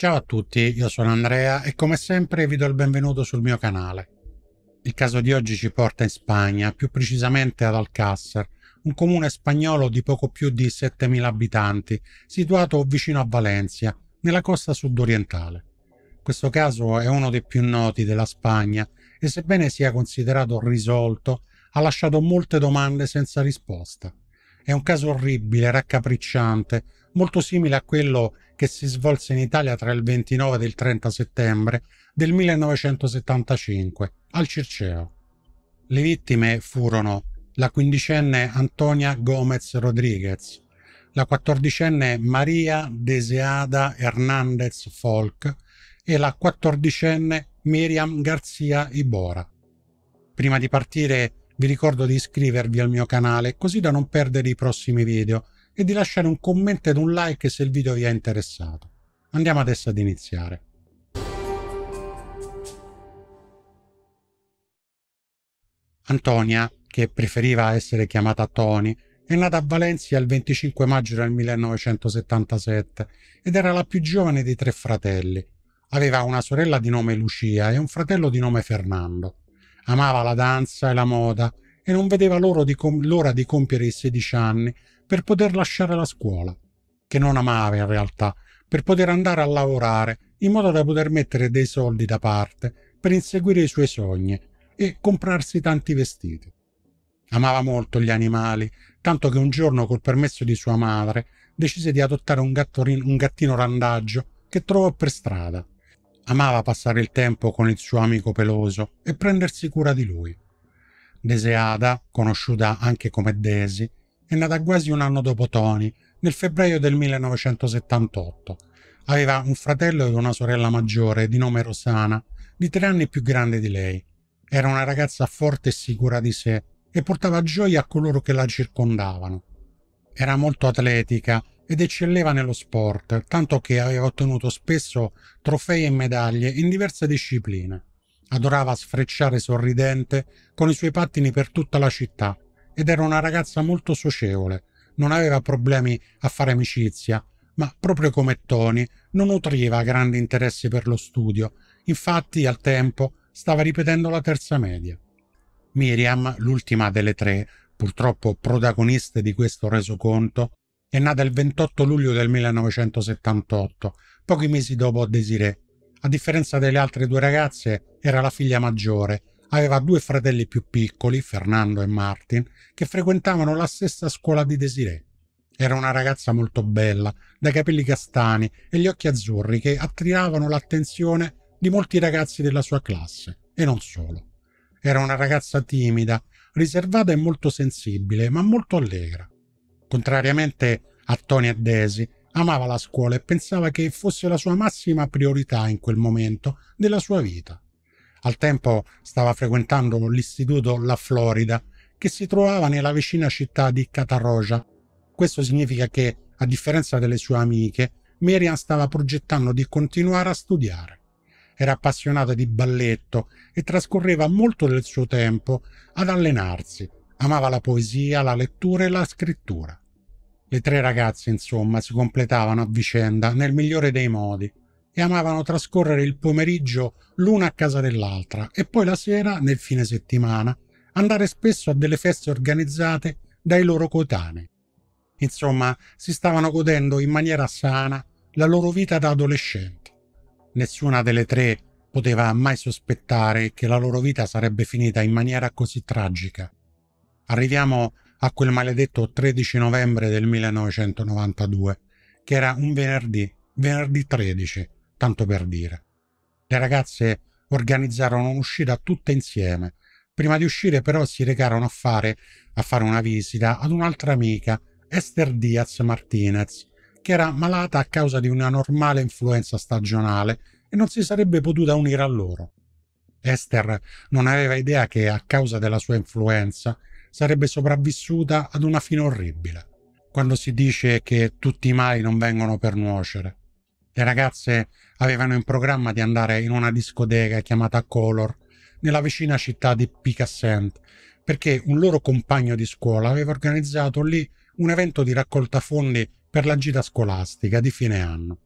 Ciao a tutti, io sono Andrea e come sempre vi do il benvenuto sul mio canale. Il caso di oggi ci porta in Spagna, più precisamente ad Alcácer, un comune spagnolo di poco più di 7.000 abitanti, situato vicino a Valencia, nella costa sudorientale. Questo caso è uno dei più noti della Spagna e sebbene sia considerato risolto, ha lasciato molte domande senza risposta. È un caso orribile, raccapricciante, molto simile a quello che si svolse in Italia tra il 29 e il 30 settembre del 1975 al Circeo. Le vittime furono la quindicenne Antonia Gomez Rodriguez, la quattordicenne Maria Deseada Hernández Folk e la quattordicenne Miriam Garzia Ibora. Prima di partire vi ricordo di iscrivervi al mio canale così da non perdere i prossimi video e di lasciare un commento ed un like se il video vi è interessato. Andiamo adesso ad iniziare. Antonia, che preferiva essere chiamata Tony, è nata a Valencia il 25 maggio del 1977 ed era la più giovane dei tre fratelli. Aveva una sorella di nome Lucia e un fratello di nome Fernando. Amava la danza e la moda e non vedeva l'ora di, com di compiere i 16 anni per poter lasciare la scuola, che non amava in realtà, per poter andare a lavorare in modo da poter mettere dei soldi da parte per inseguire i suoi sogni e comprarsi tanti vestiti. Amava molto gli animali, tanto che un giorno, col permesso di sua madre, decise di adottare un, un gattino randaggio che trovò per strada. Amava passare il tempo con il suo amico peloso e prendersi cura di lui. Deseada, conosciuta anche come Desi, è nata quasi un anno dopo Tony, nel febbraio del 1978. Aveva un fratello e una sorella maggiore di nome Rosana, di tre anni più grande di lei. Era una ragazza forte e sicura di sé e portava gioia a coloro che la circondavano. Era molto atletica ed eccelleva nello sport, tanto che aveva ottenuto spesso trofei e medaglie in diverse discipline. Adorava sfrecciare sorridente con i suoi pattini per tutta la città ed era una ragazza molto socievole, non aveva problemi a fare amicizia, ma proprio come Tony non nutriva grandi interessi per lo studio, infatti al tempo stava ripetendo la terza media. Miriam, l'ultima delle tre, purtroppo protagoniste di questo resoconto, è nata il 28 luglio del 1978, pochi mesi dopo Desiree. A differenza delle altre due ragazze, era la figlia maggiore aveva due fratelli più piccoli, Fernando e Martin, che frequentavano la stessa scuola di Desiree. Era una ragazza molto bella, dai capelli castani e gli occhi azzurri che attiravano l'attenzione di molti ragazzi della sua classe, e non solo. Era una ragazza timida, riservata e molto sensibile, ma molto allegra. Contrariamente a Tony e Daisy, amava la scuola e pensava che fosse la sua massima priorità in quel momento della sua vita. Al tempo stava frequentando l'istituto La Florida, che si trovava nella vicina città di Catarroja. Questo significa che, a differenza delle sue amiche, Miriam stava progettando di continuare a studiare. Era appassionata di balletto e trascorreva molto del suo tempo ad allenarsi. Amava la poesia, la lettura e la scrittura. Le tre ragazze, insomma, si completavano a vicenda nel migliore dei modi e amavano trascorrere il pomeriggio l'una a casa dell'altra e poi la sera nel fine settimana, andare spesso a delle feste organizzate dai loro coetanei. Insomma, si stavano godendo in maniera sana la loro vita da adolescenti. Nessuna delle tre poteva mai sospettare che la loro vita sarebbe finita in maniera così tragica. Arriviamo a quel maledetto 13 novembre del 1992, che era un venerdì, venerdì 13, tanto per dire. Le ragazze organizzarono un'uscita tutte insieme. Prima di uscire però si recarono a fare, a fare una visita ad un'altra amica, Esther Diaz Martinez, che era malata a causa di una normale influenza stagionale e non si sarebbe potuta unire a loro. Esther non aveva idea che a causa della sua influenza sarebbe sopravvissuta ad una fine orribile. Quando si dice che tutti i mali non vengono per nuocere, le ragazze avevano in programma di andare in una discoteca chiamata Color, nella vicina città di Picassent, perché un loro compagno di scuola aveva organizzato lì un evento di raccolta fondi per la gita scolastica di fine anno.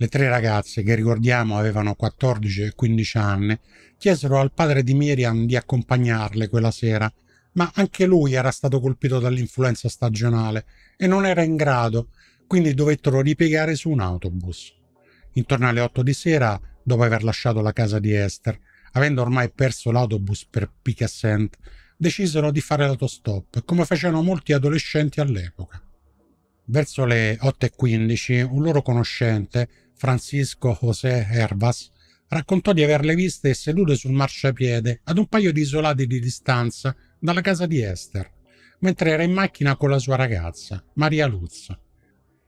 Le tre ragazze, che ricordiamo avevano 14 e 15 anni, chiesero al padre di Miriam di accompagnarle quella sera, ma anche lui era stato colpito dall'influenza stagionale e non era in grado, quindi dovettero ripiegare su un autobus intorno alle 8 di sera dopo aver lasciato la casa di Esther, avendo ormai perso l'autobus per Picassent, decisero di fare l'autostop, come facevano molti adolescenti all'epoca. Verso le 8.15 un loro conoscente, Francisco José Hervas, raccontò di averle viste sedute sul marciapiede ad un paio di isolati di distanza dalla casa di Esther, mentre era in macchina con la sua ragazza, Maria Luz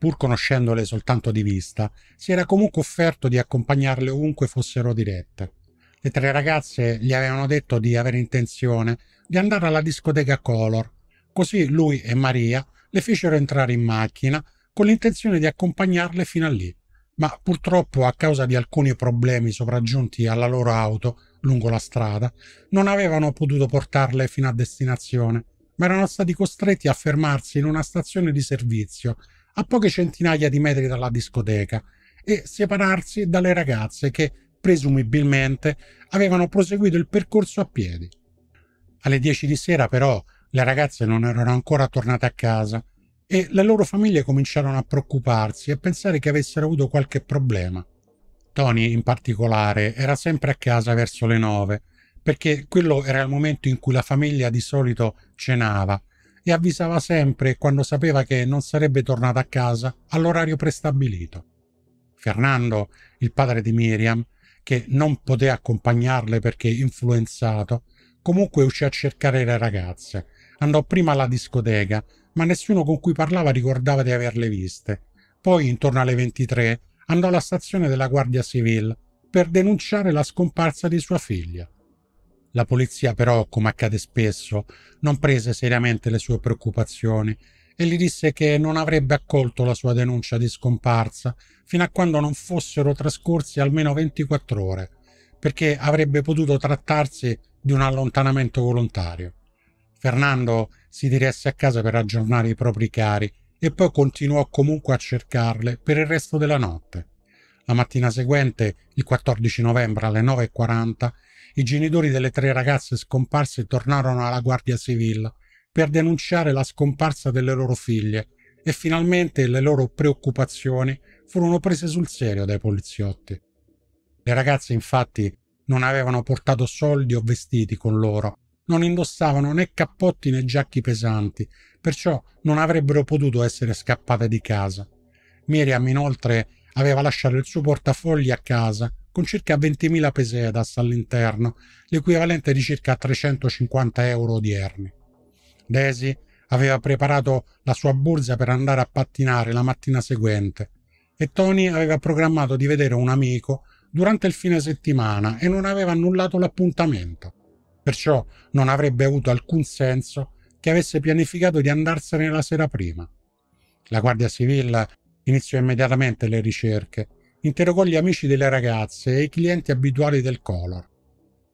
pur conoscendole soltanto di vista, si era comunque offerto di accompagnarle ovunque fossero dirette. Le tre ragazze gli avevano detto di avere intenzione di andare alla discoteca Color, così lui e Maria le fecero entrare in macchina con l'intenzione di accompagnarle fino a lì, ma purtroppo a causa di alcuni problemi sopraggiunti alla loro auto lungo la strada, non avevano potuto portarle fino a destinazione, ma erano stati costretti a fermarsi in una stazione di servizio a poche centinaia di metri dalla discoteca e separarsi dalle ragazze che presumibilmente avevano proseguito il percorso a piedi. Alle 10 di sera però le ragazze non erano ancora tornate a casa e le loro famiglie cominciarono a preoccuparsi e a pensare che avessero avuto qualche problema. Tony in particolare era sempre a casa verso le 9 perché quello era il momento in cui la famiglia di solito cenava e avvisava sempre quando sapeva che non sarebbe tornata a casa all'orario prestabilito. Fernando, il padre di Miriam, che non poté accompagnarle perché influenzato, comunque uscì a cercare le ragazze. Andò prima alla discoteca, ma nessuno con cui parlava ricordava di averle viste. Poi, intorno alle 23, andò alla stazione della Guardia Civile per denunciare la scomparsa di sua figlia. La polizia però, come accade spesso, non prese seriamente le sue preoccupazioni e gli disse che non avrebbe accolto la sua denuncia di scomparsa fino a quando non fossero trascorsi almeno 24 ore, perché avrebbe potuto trattarsi di un allontanamento volontario. Fernando si diresse a casa per aggiornare i propri cari e poi continuò comunque a cercarle per il resto della notte. La mattina seguente, il 14 novembre alle 9.40, i genitori delle tre ragazze scomparse tornarono alla Guardia Civile per denunciare la scomparsa delle loro figlie e finalmente le loro preoccupazioni furono prese sul serio dai poliziotti. Le ragazze infatti non avevano portato soldi o vestiti con loro, non indossavano né cappotti né giacchi pesanti, perciò non avrebbero potuto essere scappate di casa. Miriam inoltre aveva lasciato il suo portafogli a casa con circa 20.000 pesetas all'interno, l'equivalente di circa 350 euro odierni. Daisy aveva preparato la sua borsa per andare a pattinare la mattina seguente e Tony aveva programmato di vedere un amico durante il fine settimana e non aveva annullato l'appuntamento. Perciò non avrebbe avuto alcun senso che avesse pianificato di andarsene la sera prima. La Guardia Civile iniziò immediatamente le ricerche interrogò gli amici delle ragazze e i clienti abituali del Color.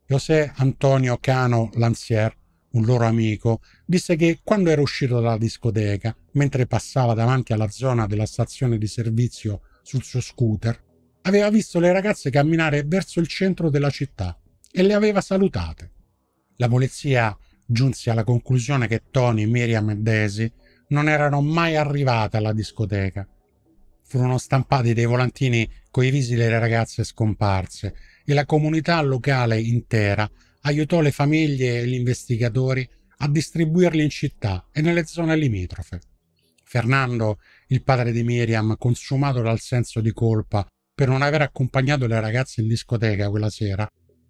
José Antonio Cano Lanzier, un loro amico, disse che quando era uscito dalla discoteca, mentre passava davanti alla zona della stazione di servizio sul suo scooter, aveva visto le ragazze camminare verso il centro della città e le aveva salutate. La polizia giunse alla conclusione che Tony, Miriam e Daisy non erano mai arrivate alla discoteca furono stampati dei volantini coi visi delle ragazze scomparse e la comunità locale intera aiutò le famiglie e gli investigatori a distribuirli in città e nelle zone limitrofe. Fernando, il padre di Miriam, consumato dal senso di colpa per non aver accompagnato le ragazze in discoteca quella sera,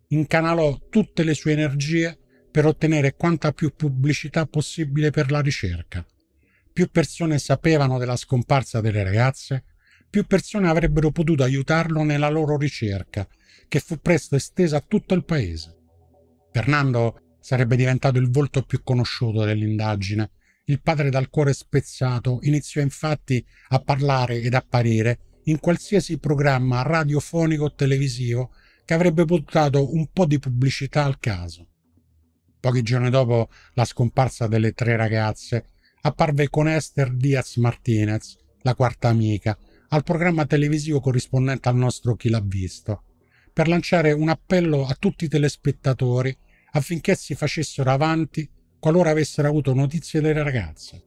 incanalò tutte le sue energie per ottenere quanta più pubblicità possibile per la ricerca più persone sapevano della scomparsa delle ragazze, più persone avrebbero potuto aiutarlo nella loro ricerca, che fu presto estesa a tutto il paese. Fernando sarebbe diventato il volto più conosciuto dell'indagine. Il padre dal cuore spezzato iniziò infatti a parlare ed apparire in qualsiasi programma radiofonico o televisivo che avrebbe portato un po' di pubblicità al caso. Pochi giorni dopo la scomparsa delle tre ragazze, apparve con Esther Diaz Martinez, la quarta amica, al programma televisivo corrispondente al nostro Chi l'ha visto, per lanciare un appello a tutti i telespettatori affinché si facessero avanti qualora avessero avuto notizie delle ragazze.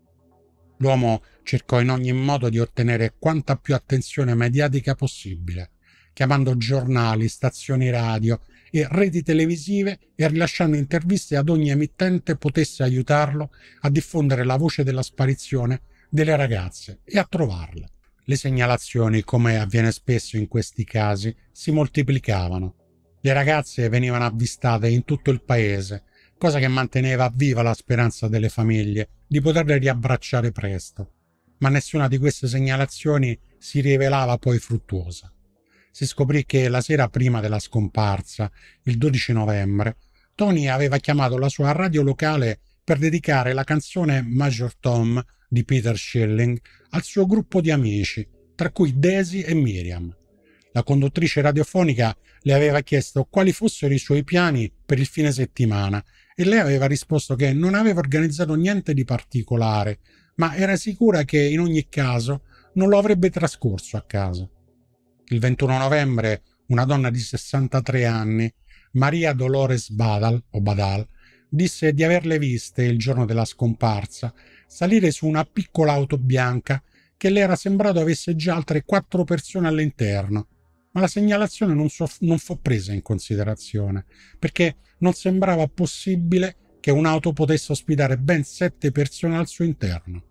L'uomo cercò in ogni modo di ottenere quanta più attenzione mediatica possibile, chiamando giornali, stazioni radio e reti televisive e rilasciando interviste ad ogni emittente potesse aiutarlo a diffondere la voce della sparizione delle ragazze e a trovarle. Le segnalazioni, come avviene spesso in questi casi, si moltiplicavano. Le ragazze venivano avvistate in tutto il paese, cosa che manteneva viva la speranza delle famiglie di poterle riabbracciare presto, ma nessuna di queste segnalazioni si rivelava poi fruttuosa si scoprì che la sera prima della scomparsa, il 12 novembre, Tony aveva chiamato la sua radio locale per dedicare la canzone Major Tom di Peter Schilling al suo gruppo di amici, tra cui Daisy e Miriam. La conduttrice radiofonica le aveva chiesto quali fossero i suoi piani per il fine settimana e lei aveva risposto che non aveva organizzato niente di particolare, ma era sicura che in ogni caso non lo avrebbe trascorso a casa il 21 novembre una donna di 63 anni, Maria Dolores Badal, o Badal, disse di averle viste il giorno della scomparsa salire su una piccola auto bianca che le era sembrato avesse già altre quattro persone all'interno, ma la segnalazione non, so, non fu presa in considerazione, perché non sembrava possibile che un'auto potesse ospitare ben sette persone al suo interno.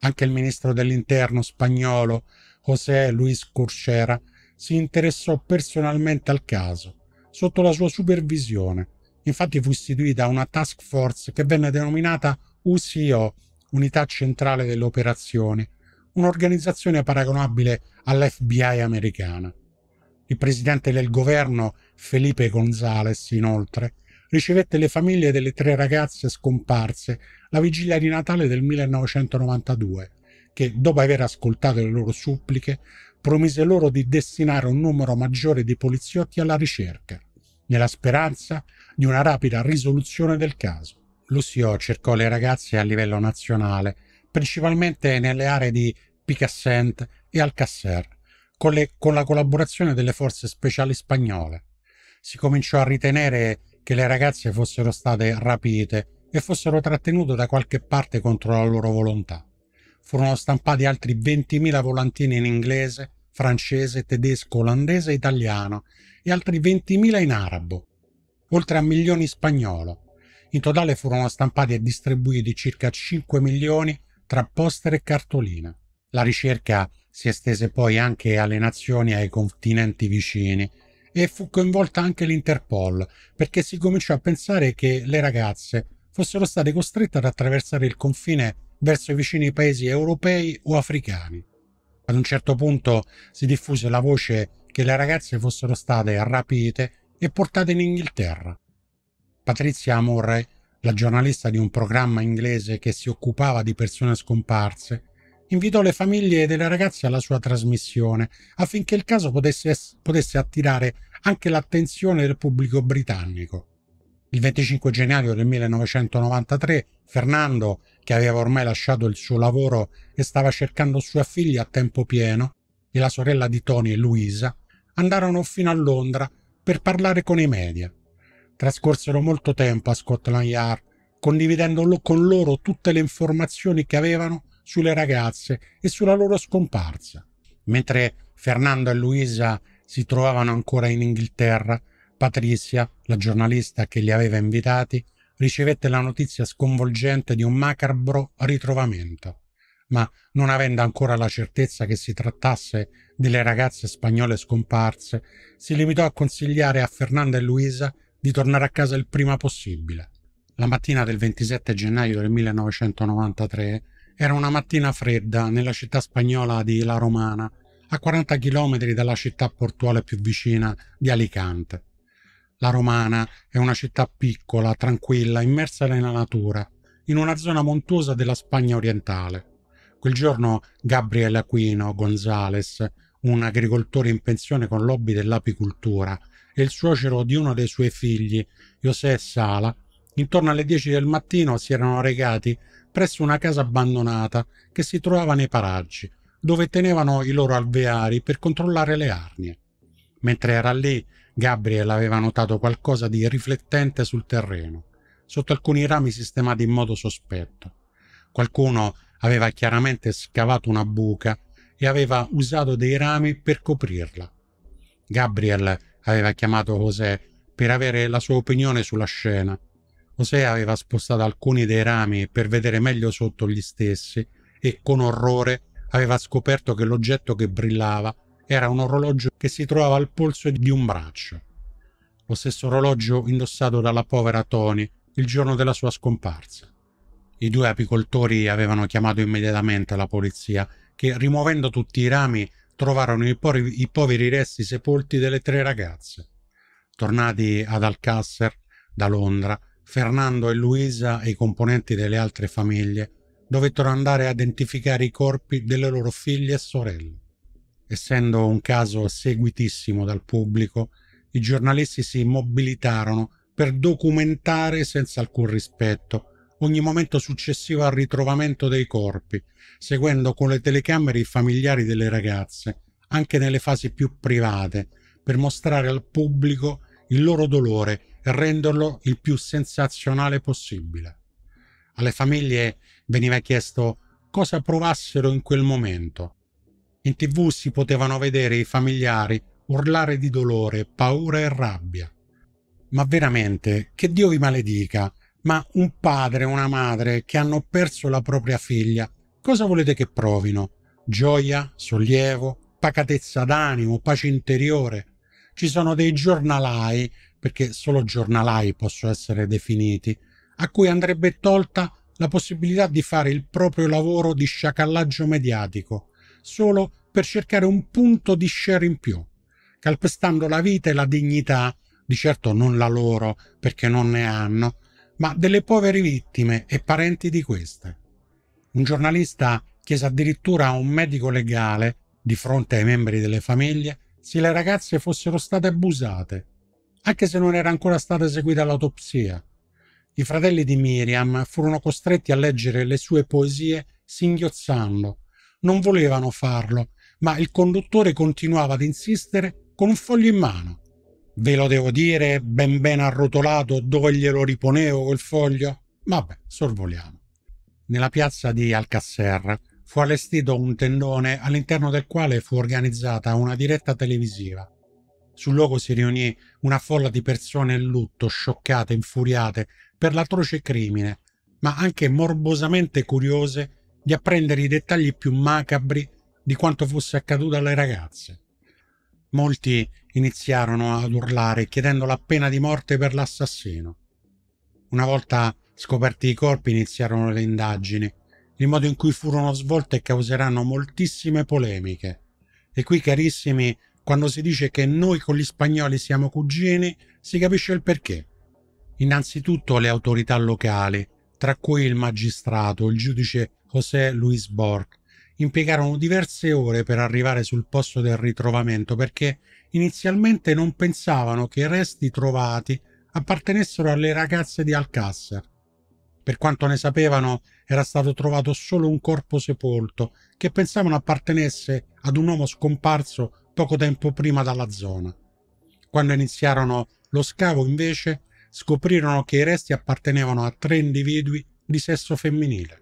Anche il ministro dell'interno spagnolo José Luis Corchera, si interessò personalmente al caso, sotto la sua supervisione. Infatti fu istituita una task force che venne denominata UCO, Unità Centrale delle Operazioni, un'organizzazione paragonabile all'FBI americana. Il presidente del governo, Felipe González, inoltre, ricevette le famiglie delle tre ragazze scomparse la vigilia di Natale del 1992 che, dopo aver ascoltato le loro suppliche, promise loro di destinare un numero maggiore di poliziotti alla ricerca, nella speranza di una rapida risoluzione del caso. Lucio cercò le ragazze a livello nazionale, principalmente nelle aree di Picassent e Alcasser, con, le, con la collaborazione delle forze speciali spagnole. Si cominciò a ritenere che le ragazze fossero state rapite e fossero trattenute da qualche parte contro la loro volontà furono stampati altri 20.000 volantini in inglese, francese, tedesco, olandese e italiano e altri 20.000 in arabo, oltre a milioni in spagnolo. In totale furono stampati e distribuiti circa 5 milioni tra poster e cartolina. La ricerca si estese poi anche alle nazioni e ai continenti vicini e fu coinvolta anche l'Interpol perché si cominciò a pensare che le ragazze fossero state costrette ad attraversare il confine verso i vicini paesi europei o africani. Ad un certo punto si diffuse la voce che le ragazze fossero state rapite e portate in Inghilterra. Patrizia Amore, la giornalista di un programma inglese che si occupava di persone scomparse, invitò le famiglie delle ragazze alla sua trasmissione affinché il caso potesse, potesse attirare anche l'attenzione del pubblico britannico. Il 25 gennaio del 1993 Fernando che aveva ormai lasciato il suo lavoro e stava cercando sua figlia a tempo pieno, e la sorella di Tony e Luisa, andarono fino a Londra per parlare con i media. Trascorsero molto tempo a Scotland Yard, condividendo con loro tutte le informazioni che avevano sulle ragazze e sulla loro scomparsa. Mentre Fernando e Luisa si trovavano ancora in Inghilterra, Patrizia, la giornalista che li aveva invitati, ricevette la notizia sconvolgente di un macabro ritrovamento, ma non avendo ancora la certezza che si trattasse delle ragazze spagnole scomparse, si limitò a consigliare a Fernanda e Luisa di tornare a casa il prima possibile. La mattina del 27 gennaio del 1993 era una mattina fredda nella città spagnola di La Romana, a 40 km dalla città portuale più vicina di Alicante. La Romana è una città piccola, tranquilla, immersa nella natura, in una zona montuosa della Spagna orientale. Quel giorno Gabriel Aquino Gonzales, un agricoltore in pensione con lobby dell'apicoltura, e il suocero di uno dei suoi figli, José Sala, intorno alle 10 del mattino si erano recati presso una casa abbandonata che si trovava nei paraggi, dove tenevano i loro alveari per controllare le arnie. Mentre era lì, Gabriel aveva notato qualcosa di riflettente sul terreno, sotto alcuni rami sistemati in modo sospetto. Qualcuno aveva chiaramente scavato una buca e aveva usato dei rami per coprirla. Gabriel aveva chiamato José per avere la sua opinione sulla scena. José aveva spostato alcuni dei rami per vedere meglio sotto gli stessi e con orrore aveva scoperto che l'oggetto che brillava era un orologio che si trovava al polso di un braccio. Lo stesso orologio indossato dalla povera Tony il giorno della sua scomparsa. I due apicoltori avevano chiamato immediatamente la polizia, che rimuovendo tutti i rami trovarono i, por- i poveri resti sepolti delle tre ragazze. Tornati ad Alcasser, da Londra, Fernando e Luisa e i componenti delle altre famiglie dovettero andare a identificare i corpi delle loro figlie e sorelle. Essendo un caso seguitissimo dal pubblico, i giornalisti si mobilitarono per documentare senza alcun rispetto ogni momento successivo al ritrovamento dei corpi, seguendo con le telecamere i familiari delle ragazze, anche nelle fasi più private, per mostrare al pubblico il loro dolore e renderlo il più sensazionale possibile. Alle famiglie veniva chiesto cosa provassero in quel momento in tv si potevano vedere i familiari urlare di dolore, paura e rabbia. Ma veramente, che Dio vi maledica, ma un padre e una madre che hanno perso la propria figlia, cosa volete che provino? Gioia, sollievo, pacatezza d'animo, pace interiore. Ci sono dei giornalai, perché solo giornalai possono essere definiti, a cui andrebbe tolta la possibilità di fare il proprio lavoro di sciacallaggio mediatico, solo per cercare un punto di share in più, calpestando la vita e la dignità, di certo non la loro perché non ne hanno, ma delle povere vittime e parenti di queste. Un giornalista chiese addirittura a un medico legale, di fronte ai membri delle famiglie, se le ragazze fossero state abusate, anche se non era ancora stata eseguita l'autopsia. I fratelli di Miriam furono costretti a leggere le sue poesie singhiozzando, non volevano farlo, ma il conduttore continuava ad insistere con un foglio in mano. Ve lo devo dire, ben ben arrotolato, dove glielo riponevo quel foglio? Vabbè, sorvoliamo. Nella piazza di Alcasser fu allestito un tendone all'interno del quale fu organizzata una diretta televisiva. Sul luogo si riunì una folla di persone in lutto, scioccate, infuriate per l'atroce crimine, ma anche morbosamente curiose di apprendere i dettagli più macabri di quanto fosse accaduto alle ragazze. Molti iniziarono ad urlare chiedendo la pena di morte per l'assassino. Una volta scoperti i corpi iniziarono le indagini. Il modo in cui furono svolte causeranno moltissime polemiche. E qui, carissimi, quando si dice che noi con gli spagnoli siamo cugini, si capisce il perché. Innanzitutto le autorità locali, tra cui il magistrato, il giudice José Luis Borg impiegarono diverse ore per arrivare sul posto del ritrovamento perché inizialmente non pensavano che i resti trovati appartenessero alle ragazze di Alcázar. Per quanto ne sapevano, era stato trovato solo un corpo sepolto che pensavano appartenesse ad un uomo scomparso poco tempo prima dalla zona. Quando iniziarono lo scavo, invece, scoprirono che i resti appartenevano a tre individui di sesso femminile.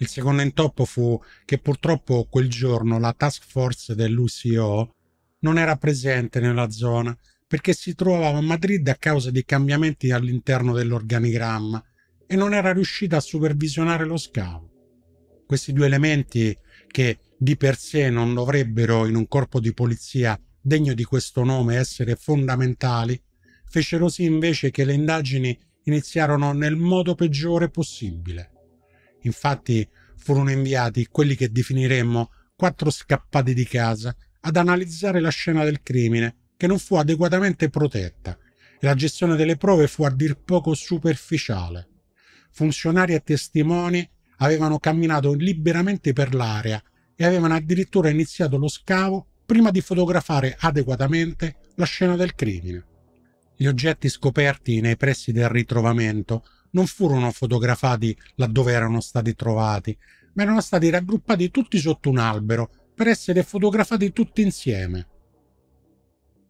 Il secondo intoppo fu che purtroppo quel giorno la task force dell'UCO non era presente nella zona perché si trovava a Madrid a causa di cambiamenti all'interno dell'organigramma e non era riuscita a supervisionare lo scavo. Questi due elementi che di per sé non dovrebbero in un corpo di polizia degno di questo nome essere fondamentali, fecero sì invece che le indagini iniziarono nel modo peggiore possibile. Infatti furono inviati quelli che definiremmo quattro scappati di casa ad analizzare la scena del crimine, che non fu adeguatamente protetta, e la gestione delle prove fu a dir poco superficiale. Funzionari e testimoni avevano camminato liberamente per l'area e avevano addirittura iniziato lo scavo prima di fotografare adeguatamente la scena del crimine. Gli oggetti scoperti nei pressi del ritrovamento non furono fotografati laddove erano stati trovati, ma erano stati raggruppati tutti sotto un albero per essere fotografati tutti insieme.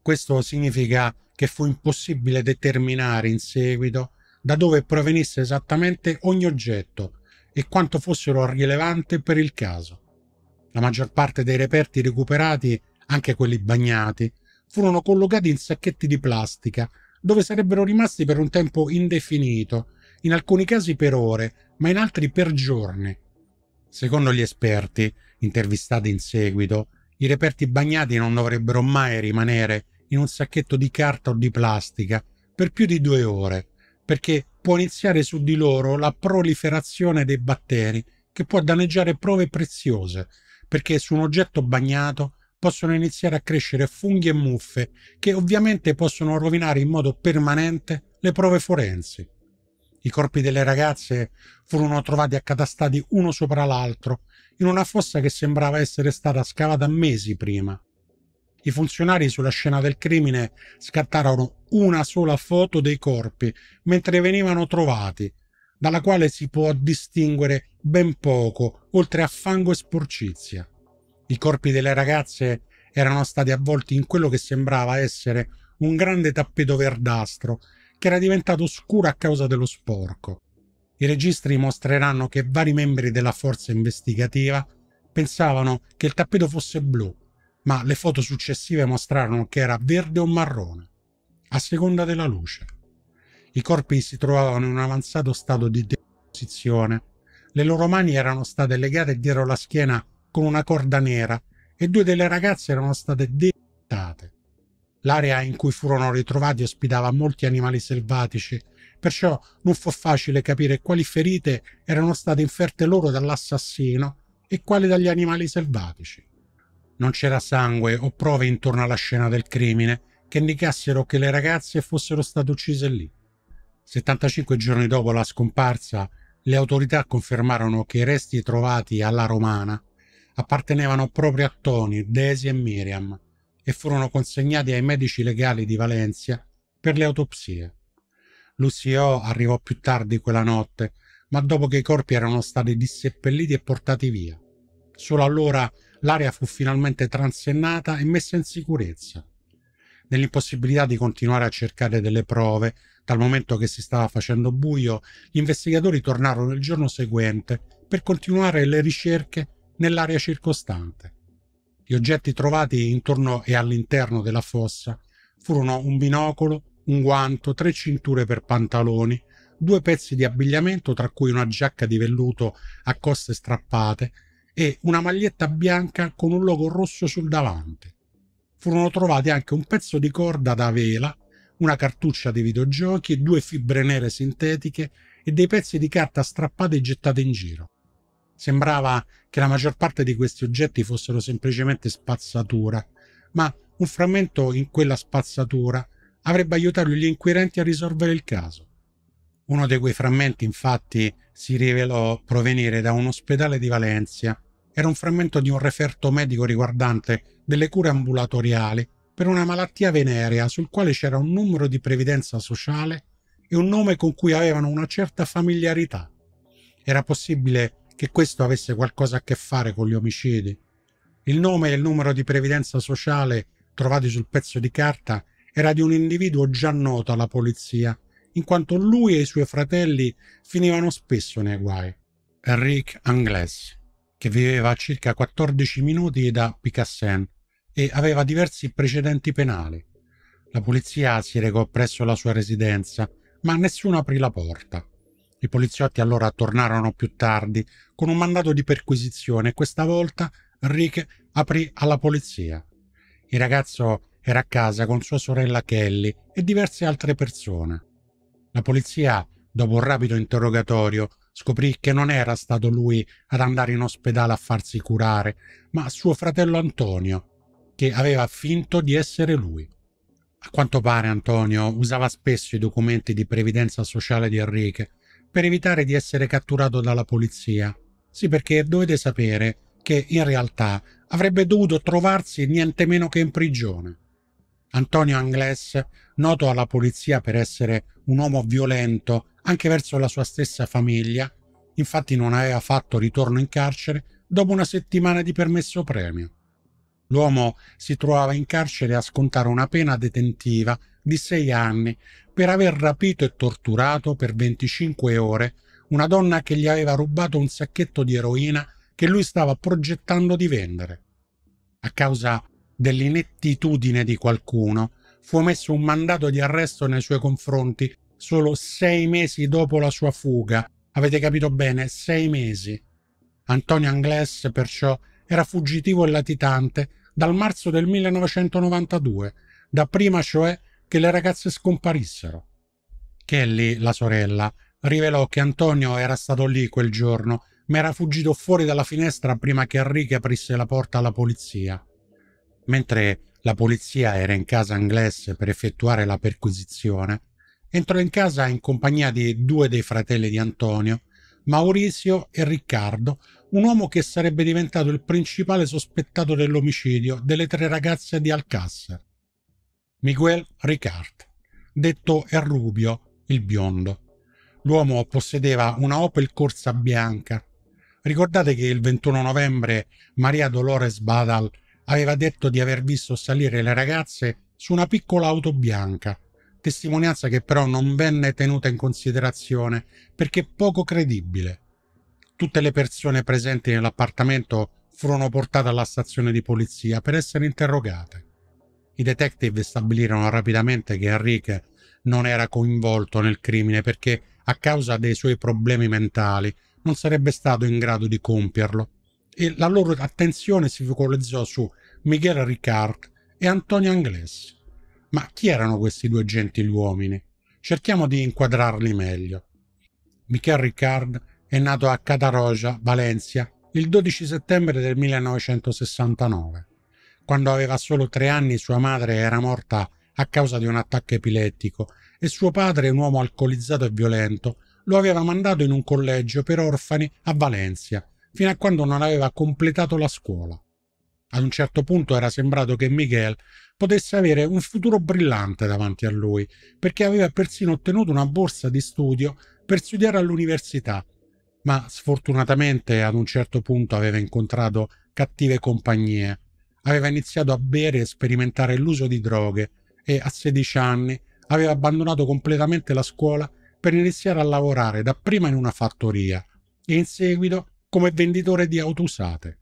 Questo significa che fu impossibile determinare in seguito da dove provenisse esattamente ogni oggetto e quanto fossero rilevanti per il caso. La maggior parte dei reperti recuperati, anche quelli bagnati, furono collocati in sacchetti di plastica dove sarebbero rimasti per un tempo indefinito in alcuni casi per ore, ma in altri per giorni. Secondo gli esperti, intervistati in seguito, i reperti bagnati non dovrebbero mai rimanere in un sacchetto di carta o di plastica per più di due ore, perché può iniziare su di loro la proliferazione dei batteri che può danneggiare prove preziose, perché su un oggetto bagnato possono iniziare a crescere funghi e muffe che ovviamente possono rovinare in modo permanente le prove forensi. I corpi delle ragazze furono trovati accatastati uno sopra l'altro, in una fossa che sembrava essere stata scavata mesi prima. I funzionari sulla scena del crimine scattarono una sola foto dei corpi mentre venivano trovati, dalla quale si può distinguere ben poco, oltre a fango e sporcizia. I corpi delle ragazze erano stati avvolti in quello che sembrava essere un grande tappeto verdastro che era diventato oscura a causa dello sporco. I registri mostreranno che vari membri della forza investigativa pensavano che il tappeto fosse blu, ma le foto successive mostrarono che era verde o marrone, a seconda della luce. I corpi si trovavano in un avanzato stato di deposizione, le loro mani erano state legate dietro la schiena con una corda nera e due delle ragazze erano state deportate. L'area in cui furono ritrovati ospitava molti animali selvatici, perciò non fu facile capire quali ferite erano state inferte loro dall'assassino e quali dagli animali selvatici. Non c'era sangue o prove intorno alla scena del crimine che indicassero che le ragazze fossero state uccise lì. 75 giorni dopo la scomparsa, le autorità confermarono che i resti trovati alla Romana appartenevano proprio a Tony, Daisy e Miriam, e furono consegnati ai medici legali di Valencia per le autopsie. Lucio arrivò più tardi quella notte, ma dopo che i corpi erano stati disseppelliti e portati via. Solo allora l'area fu finalmente transennata e messa in sicurezza. Nell'impossibilità di continuare a cercare delle prove, dal momento che si stava facendo buio, gli investigatori tornarono il giorno seguente per continuare le ricerche nell'area circostante. Gli oggetti trovati intorno e all'interno della fossa furono un binocolo, un guanto, tre cinture per pantaloni, due pezzi di abbigliamento tra cui una giacca di velluto a coste strappate e una maglietta bianca con un logo rosso sul davanti. Furono trovati anche un pezzo di corda da vela, una cartuccia di videogiochi, due fibre nere sintetiche e dei pezzi di carta strappate e gettate in giro. Sembrava che la maggior parte di questi oggetti fossero semplicemente spazzatura, ma un frammento in quella spazzatura avrebbe aiutato gli inquirenti a risolvere il caso. Uno di quei frammenti, infatti, si rivelò provenire da un ospedale di Valencia. Era un frammento di un referto medico riguardante delle cure ambulatoriali per una malattia venerea sul quale c'era un numero di previdenza sociale e un nome con cui avevano una certa familiarità. Era possibile che questo avesse qualcosa a che fare con gli omicidi. Il nome e il numero di previdenza sociale trovati sul pezzo di carta era di un individuo già noto alla polizia, in quanto lui e i suoi fratelli finivano spesso nei guai. Enrique Anglès, che viveva a circa 14 minuti da Picassin e aveva diversi precedenti penali. La polizia si recò presso la sua residenza, ma nessuno aprì la porta. I poliziotti allora tornarono più tardi con un mandato di perquisizione e questa volta Rick aprì alla polizia. Il ragazzo era a casa con sua sorella Kelly e diverse altre persone. La polizia, dopo un rapido interrogatorio, scoprì che non era stato lui ad andare in ospedale a farsi curare, ma suo fratello Antonio, che aveva finto di essere lui. A quanto pare Antonio usava spesso i documenti di previdenza sociale di Enrique per evitare di essere catturato dalla polizia. Sì, perché dovete sapere che in realtà avrebbe dovuto trovarsi niente meno che in prigione. Antonio Anglès, noto alla polizia per essere un uomo violento anche verso la sua stessa famiglia, infatti non aveva fatto ritorno in carcere dopo una settimana di permesso premio. L'uomo si trovava in carcere a scontare una pena detentiva di sei anni per aver rapito e torturato per 25 ore una donna che gli aveva rubato un sacchetto di eroina che lui stava progettando di vendere. A causa dell'inettitudine di qualcuno, fu emesso un mandato di arresto nei suoi confronti solo sei mesi dopo la sua fuga. Avete capito bene, sei mesi. Antonio Anglès, perciò, era fuggitivo e latitante dal marzo del 1992, da prima cioè che le ragazze scomparissero. Kelly, la sorella, rivelò che Antonio era stato lì quel giorno, ma era fuggito fuori dalla finestra prima che Enrique aprisse la porta alla polizia. Mentre la polizia era in casa inglese per effettuare la perquisizione, entrò in casa in compagnia di due dei fratelli di Antonio, Maurizio e Riccardo, un uomo che sarebbe diventato il principale sospettato dell'omicidio delle tre ragazze di Alcasser. Miguel Ricard, detto El Rubio, il biondo. L'uomo possedeva una Opel Corsa bianca. Ricordate che il 21 novembre Maria Dolores Badal aveva detto di aver visto salire le ragazze su una piccola auto bianca, testimonianza che però non venne tenuta in considerazione perché poco credibile. Tutte le persone presenti nell'appartamento furono portate alla stazione di polizia per essere interrogate. I detective stabilirono rapidamente che Enrique non era coinvolto nel crimine perché, a causa dei suoi problemi mentali, non sarebbe stato in grado di compierlo. E la loro attenzione si focalizzò su Miguel Ricard e Antonio Anglès. Ma chi erano questi due gentiluomini? Cerchiamo di inquadrarli meglio. Miguel Ricard è nato a Cataroggia, Valencia, il 12 settembre del 1969. Quando aveva solo tre anni sua madre era morta a causa di un attacco epilettico e suo padre, un uomo alcolizzato e violento, lo aveva mandato in un collegio per orfani a Valencia, fino a quando non aveva completato la scuola. Ad un certo punto era sembrato che Miguel potesse avere un futuro brillante davanti a lui, perché aveva persino ottenuto una borsa di studio per studiare all'università, ma sfortunatamente ad un certo punto aveva incontrato cattive compagnie aveva iniziato a bere e sperimentare l'uso di droghe e a 16 anni aveva abbandonato completamente la scuola per iniziare a lavorare dapprima in una fattoria e in seguito come venditore di auto usate.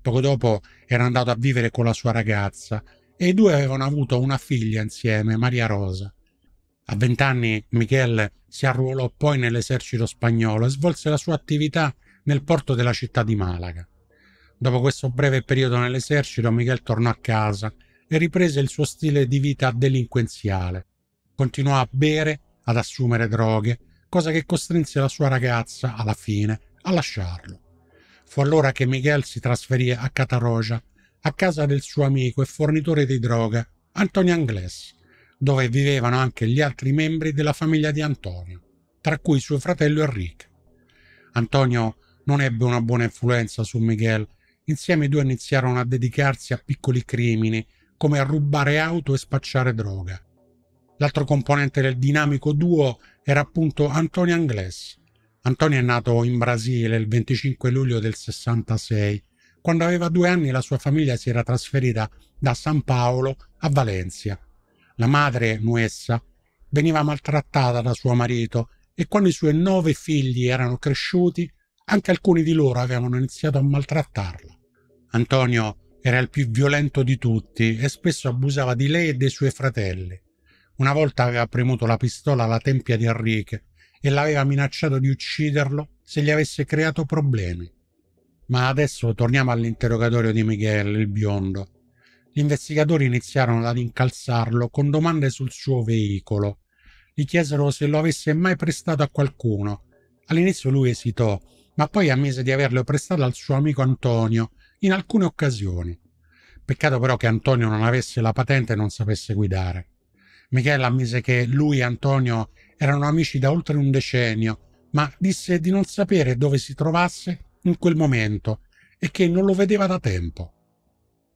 Poco dopo era andato a vivere con la sua ragazza e i due avevano avuto una figlia insieme, Maria Rosa. A vent'anni Miguel si arruolò poi nell'esercito spagnolo e svolse la sua attività nel porto della città di Malaga. Dopo questo breve periodo nell'esercito, Miguel tornò a casa e riprese il suo stile di vita delinquenziale. Continuò a bere, ad assumere droghe, cosa che costrinse la sua ragazza, alla fine, a lasciarlo. Fu allora che Miguel si trasferì a Catarogia, a casa del suo amico e fornitore di droga, Antonio Anglès, dove vivevano anche gli altri membri della famiglia di Antonio, tra cui suo fratello Enrique. Antonio non ebbe una buona influenza su Miguel Insieme i due iniziarono a dedicarsi a piccoli crimini, come a rubare auto e spacciare droga. L'altro componente del dinamico duo era appunto Antonio Anglès. Antonio è nato in Brasile il 25 luglio del 66. Quando aveva due anni la sua famiglia si era trasferita da San Paolo a Valencia. La madre, Nuessa, veniva maltrattata da suo marito e quando i suoi nove figli erano cresciuti, anche alcuni di loro avevano iniziato a maltrattarla. Antonio era il più violento di tutti e spesso abusava di lei e dei suoi fratelli. Una volta aveva premuto la pistola alla tempia di Enrique e l'aveva minacciato di ucciderlo se gli avesse creato problemi. Ma adesso torniamo all'interrogatorio di Miguel, il biondo. Gli investigatori iniziarono ad incalzarlo con domande sul suo veicolo. Gli chiesero se lo avesse mai prestato a qualcuno. All'inizio lui esitò, ma poi ammise di averlo prestato al suo amico Antonio, in alcune occasioni. Peccato però che Antonio non avesse la patente e non sapesse guidare. Michele ammise che lui e Antonio erano amici da oltre un decennio, ma disse di non sapere dove si trovasse in quel momento e che non lo vedeva da tempo.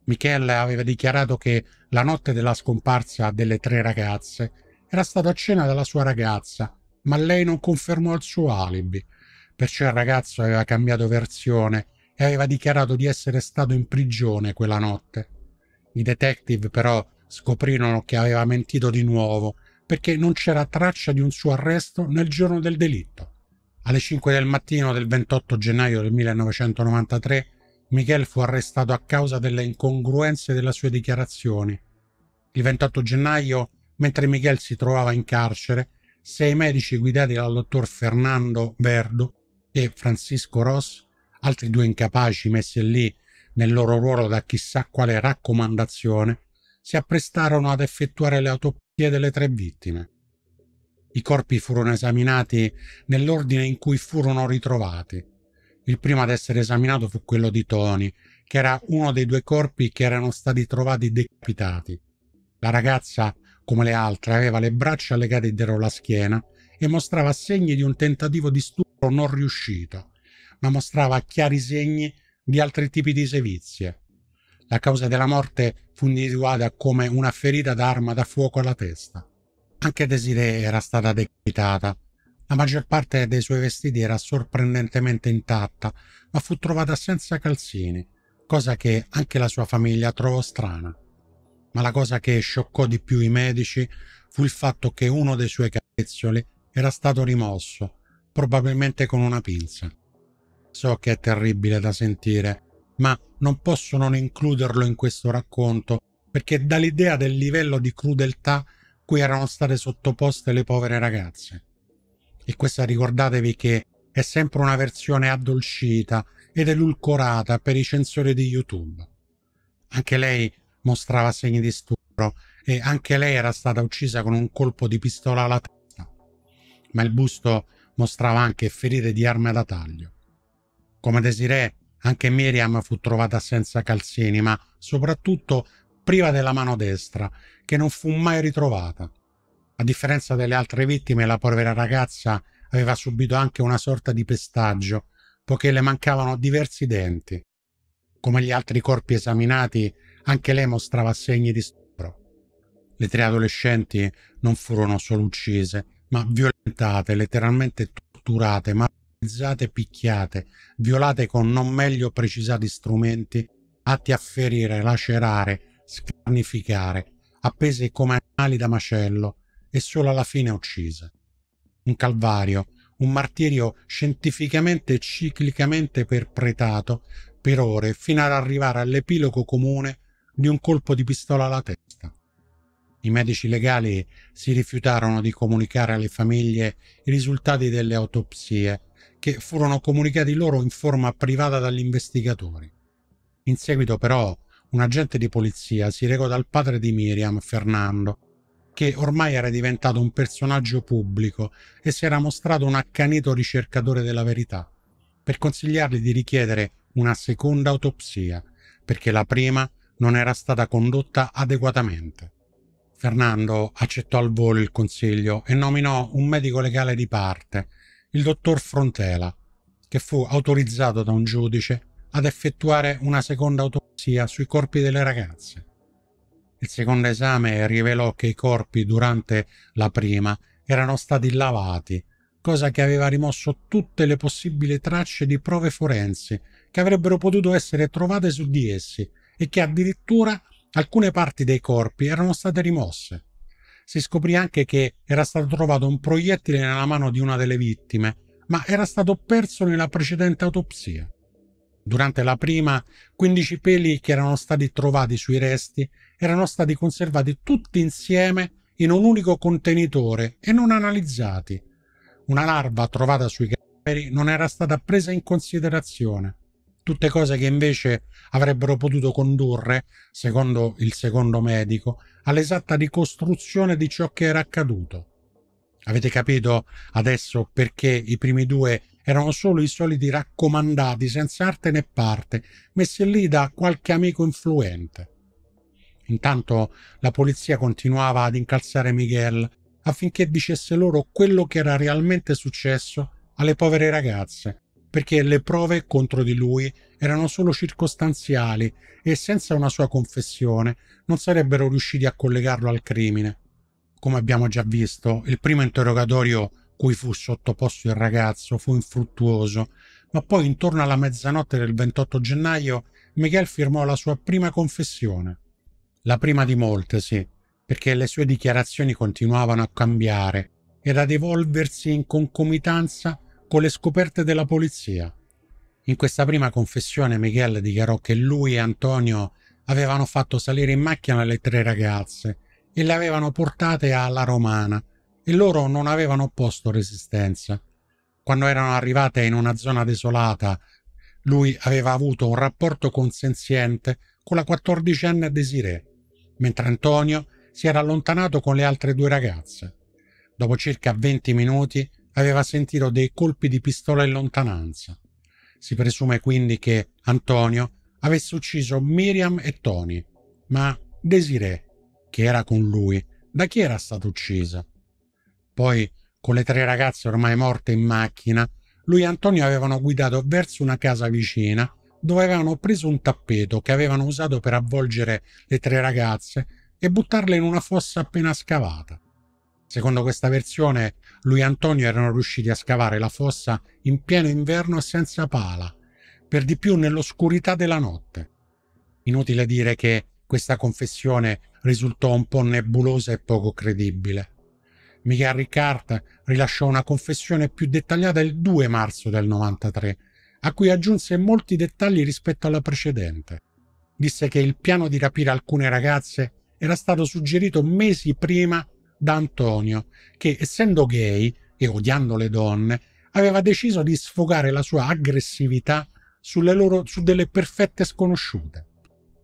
Michele aveva dichiarato che la notte della scomparsa delle tre ragazze era stato a cena dalla sua ragazza, ma lei non confermò il suo alibi. Perciò il ragazzo aveva cambiato versione e aveva dichiarato di essere stato in prigione quella notte. I detective però scoprirono che aveva mentito di nuovo perché non c'era traccia di un suo arresto nel giorno del delitto. Alle 5 del mattino del 28 gennaio del 1993 Miguel fu arrestato a causa delle incongruenze delle sue dichiarazioni. Il 28 gennaio, mentre Miguel si trovava in carcere, sei medici guidati dal dottor Fernando Verdo e Francisco Ross altri due incapaci messi lì nel loro ruolo da chissà quale raccomandazione, si apprestarono ad effettuare le autopsie delle tre vittime. I corpi furono esaminati nell'ordine in cui furono ritrovati. Il primo ad essere esaminato fu quello di Tony, che era uno dei due corpi che erano stati trovati decapitati. La ragazza, come le altre, aveva le braccia legate dietro la schiena e mostrava segni di un tentativo di stupro non riuscito ma mostrava chiari segni di altri tipi di sevizie. La causa della morte fu individuata come una ferita d'arma da fuoco alla testa. Anche Desiree era stata decapitata. La maggior parte dei suoi vestiti era sorprendentemente intatta, ma fu trovata senza calzini, cosa che anche la sua famiglia trovò strana. Ma la cosa che scioccò di più i medici fu il fatto che uno dei suoi capezzoli era stato rimosso, probabilmente con una pinza. So che è terribile da sentire, ma non posso non includerlo in questo racconto perché dà l'idea del livello di crudeltà cui erano state sottoposte le povere ragazze. E questa ricordatevi che è sempre una versione addolcita ed edulcorata per i censori di YouTube. Anche lei mostrava segni di stupro e anche lei era stata uccisa con un colpo di pistola alla testa, ma il busto mostrava anche ferite di arma da taglio. Come Desiree, anche Miriam fu trovata senza calzini, ma soprattutto priva della mano destra, che non fu mai ritrovata. A differenza delle altre vittime, la povera ragazza aveva subito anche una sorta di pestaggio, poiché le mancavano diversi denti. Come gli altri corpi esaminati, anche lei mostrava segni di stupro. Le tre adolescenti non furono solo uccise, ma violentate, letteralmente torturate, ma e picchiate, violate con non meglio precisati strumenti, atti a ferire, lacerare, scarnificare, appese come animali da macello e solo alla fine uccise. Un calvario, un martirio scientificamente e ciclicamente perpetrato per ore fino ad arrivare all'epilogo comune di un colpo di pistola alla testa. I medici legali si rifiutarono di comunicare alle famiglie i risultati delle autopsie che furono comunicati loro in forma privata dagli investigatori. In seguito però un agente di polizia si recò dal padre di Miriam, Fernando, che ormai era diventato un personaggio pubblico e si era mostrato un accanito ricercatore della verità, per consigliargli di richiedere una seconda autopsia, perché la prima non era stata condotta adeguatamente. Fernando accettò al volo il consiglio e nominò un medico legale di parte il dottor Frontela, che fu autorizzato da un giudice ad effettuare una seconda autopsia sui corpi delle ragazze. Il secondo esame rivelò che i corpi durante la prima erano stati lavati, cosa che aveva rimosso tutte le possibili tracce di prove forensi che avrebbero potuto essere trovate su di essi e che addirittura alcune parti dei corpi erano state rimosse si scoprì anche che era stato trovato un proiettile nella mano di una delle vittime, ma era stato perso nella precedente autopsia. Durante la prima, 15 peli che erano stati trovati sui resti erano stati conservati tutti insieme in un unico contenitore e non analizzati. Una larva trovata sui cadaveri non era stata presa in considerazione tutte cose che invece avrebbero potuto condurre, secondo il secondo medico, all'esatta ricostruzione di ciò che era accaduto. Avete capito adesso perché i primi due erano solo i soliti raccomandati senza arte né parte, messi lì da qualche amico influente. Intanto la polizia continuava ad incalzare Miguel affinché dicesse loro quello che era realmente successo alle povere ragazze perché le prove contro di lui erano solo circostanziali e senza una sua confessione non sarebbero riusciti a collegarlo al crimine. Come abbiamo già visto, il primo interrogatorio cui fu sottoposto il ragazzo fu infruttuoso, ma poi intorno alla mezzanotte del 28 gennaio Miguel firmò la sua prima confessione. La prima di molte, sì, perché le sue dichiarazioni continuavano a cambiare ed ad evolversi in concomitanza con le scoperte della polizia. In questa prima confessione Miguel dichiarò che lui e Antonio avevano fatto salire in macchina le tre ragazze e le avevano portate alla Romana e loro non avevano opposto resistenza. Quando erano arrivate in una zona desolata, lui aveva avuto un rapporto consenziente con la quattordicenne Desiree, mentre Antonio si era allontanato con le altre due ragazze. Dopo circa 20 minuti aveva sentito dei colpi di pistola in lontananza. Si presume quindi che Antonio avesse ucciso Miriam e Tony, ma Desiree, che era con lui, da chi era stata uccisa? Poi, con le tre ragazze ormai morte in macchina, lui e Antonio avevano guidato verso una casa vicina dove avevano preso un tappeto che avevano usato per avvolgere le tre ragazze e buttarle in una fossa appena scavata. Secondo questa versione, lui e Antonio erano riusciti a scavare la fossa in pieno inverno e senza pala, per di più nell'oscurità della notte. Inutile dire che questa confessione risultò un po' nebulosa e poco credibile. Michael Ricard rilasciò una confessione più dettagliata il 2 marzo del 93, a cui aggiunse molti dettagli rispetto alla precedente. Disse che il piano di rapire alcune ragazze era stato suggerito mesi prima da Antonio, che essendo gay e odiando le donne, aveva deciso di sfogare la sua aggressività sulle loro, su delle perfette sconosciute.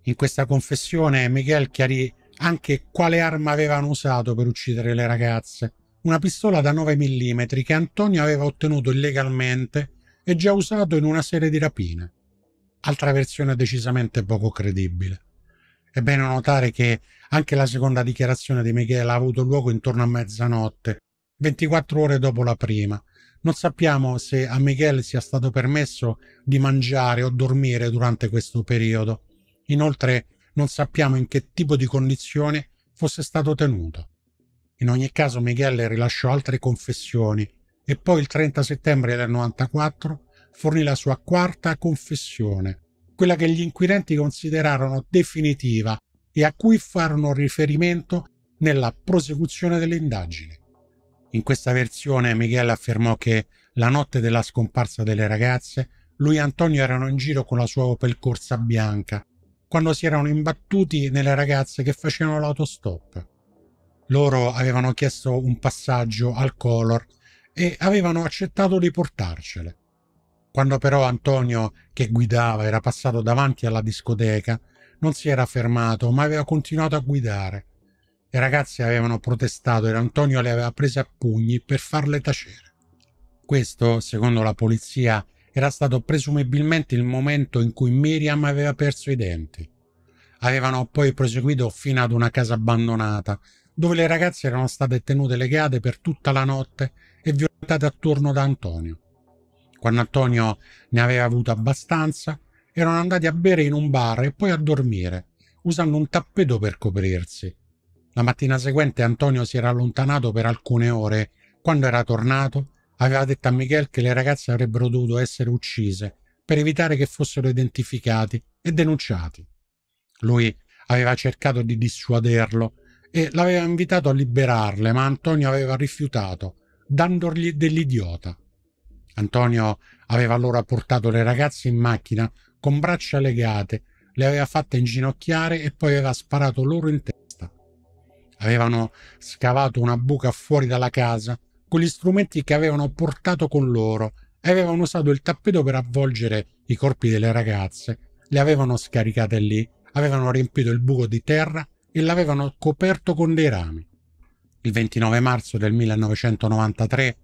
In questa confessione Miguel chiarì anche quale arma avevano usato per uccidere le ragazze, una pistola da 9 mm che Antonio aveva ottenuto illegalmente e già usato in una serie di rapine. Altra versione decisamente poco credibile. È bene notare che anche la seconda dichiarazione di Michela ha avuto luogo intorno a mezzanotte, 24 ore dopo la prima. Non sappiamo se a Michele sia stato permesso di mangiare o dormire durante questo periodo. Inoltre non sappiamo in che tipo di condizione fosse stato tenuto. In ogni caso Michele rilasciò altre confessioni e poi il 30 settembre del 94 fornì la sua quarta confessione, quella che gli inquirenti considerarono definitiva e a cui farono riferimento nella prosecuzione delle indagini. In questa versione Miguel affermò che la notte della scomparsa delle ragazze lui e Antonio erano in giro con la sua Opel Corsa bianca quando si erano imbattuti nelle ragazze che facevano l'autostop. Loro avevano chiesto un passaggio al Color e avevano accettato di portarcele. Quando però Antonio, che guidava, era passato davanti alla discoteca, non si era fermato, ma aveva continuato a guidare. Le ragazze avevano protestato e Antonio le aveva prese a pugni per farle tacere. Questo, secondo la polizia, era stato presumibilmente il momento in cui Miriam aveva perso i denti. Avevano poi proseguito fino ad una casa abbandonata, dove le ragazze erano state tenute legate per tutta la notte e violentate attorno da Antonio. Quando Antonio ne aveva avuto abbastanza, erano andati a bere in un bar e poi a dormire, usando un tappeto per coprirsi. La mattina seguente Antonio si era allontanato per alcune ore. Quando era tornato, aveva detto a Miguel che le ragazze avrebbero dovuto essere uccise per evitare che fossero identificati e denunciati. Lui aveva cercato di dissuaderlo e l'aveva invitato a liberarle, ma Antonio aveva rifiutato, dandogli dell'idiota. Antonio aveva allora portato le ragazze in macchina con braccia legate, le aveva fatte inginocchiare e poi aveva sparato loro in testa. Avevano scavato una buca fuori dalla casa con gli strumenti che avevano portato con loro e avevano usato il tappeto per avvolgere i corpi delle ragazze, le avevano scaricate lì, avevano riempito il buco di terra e l'avevano coperto con dei rami. Il 29 marzo del 1993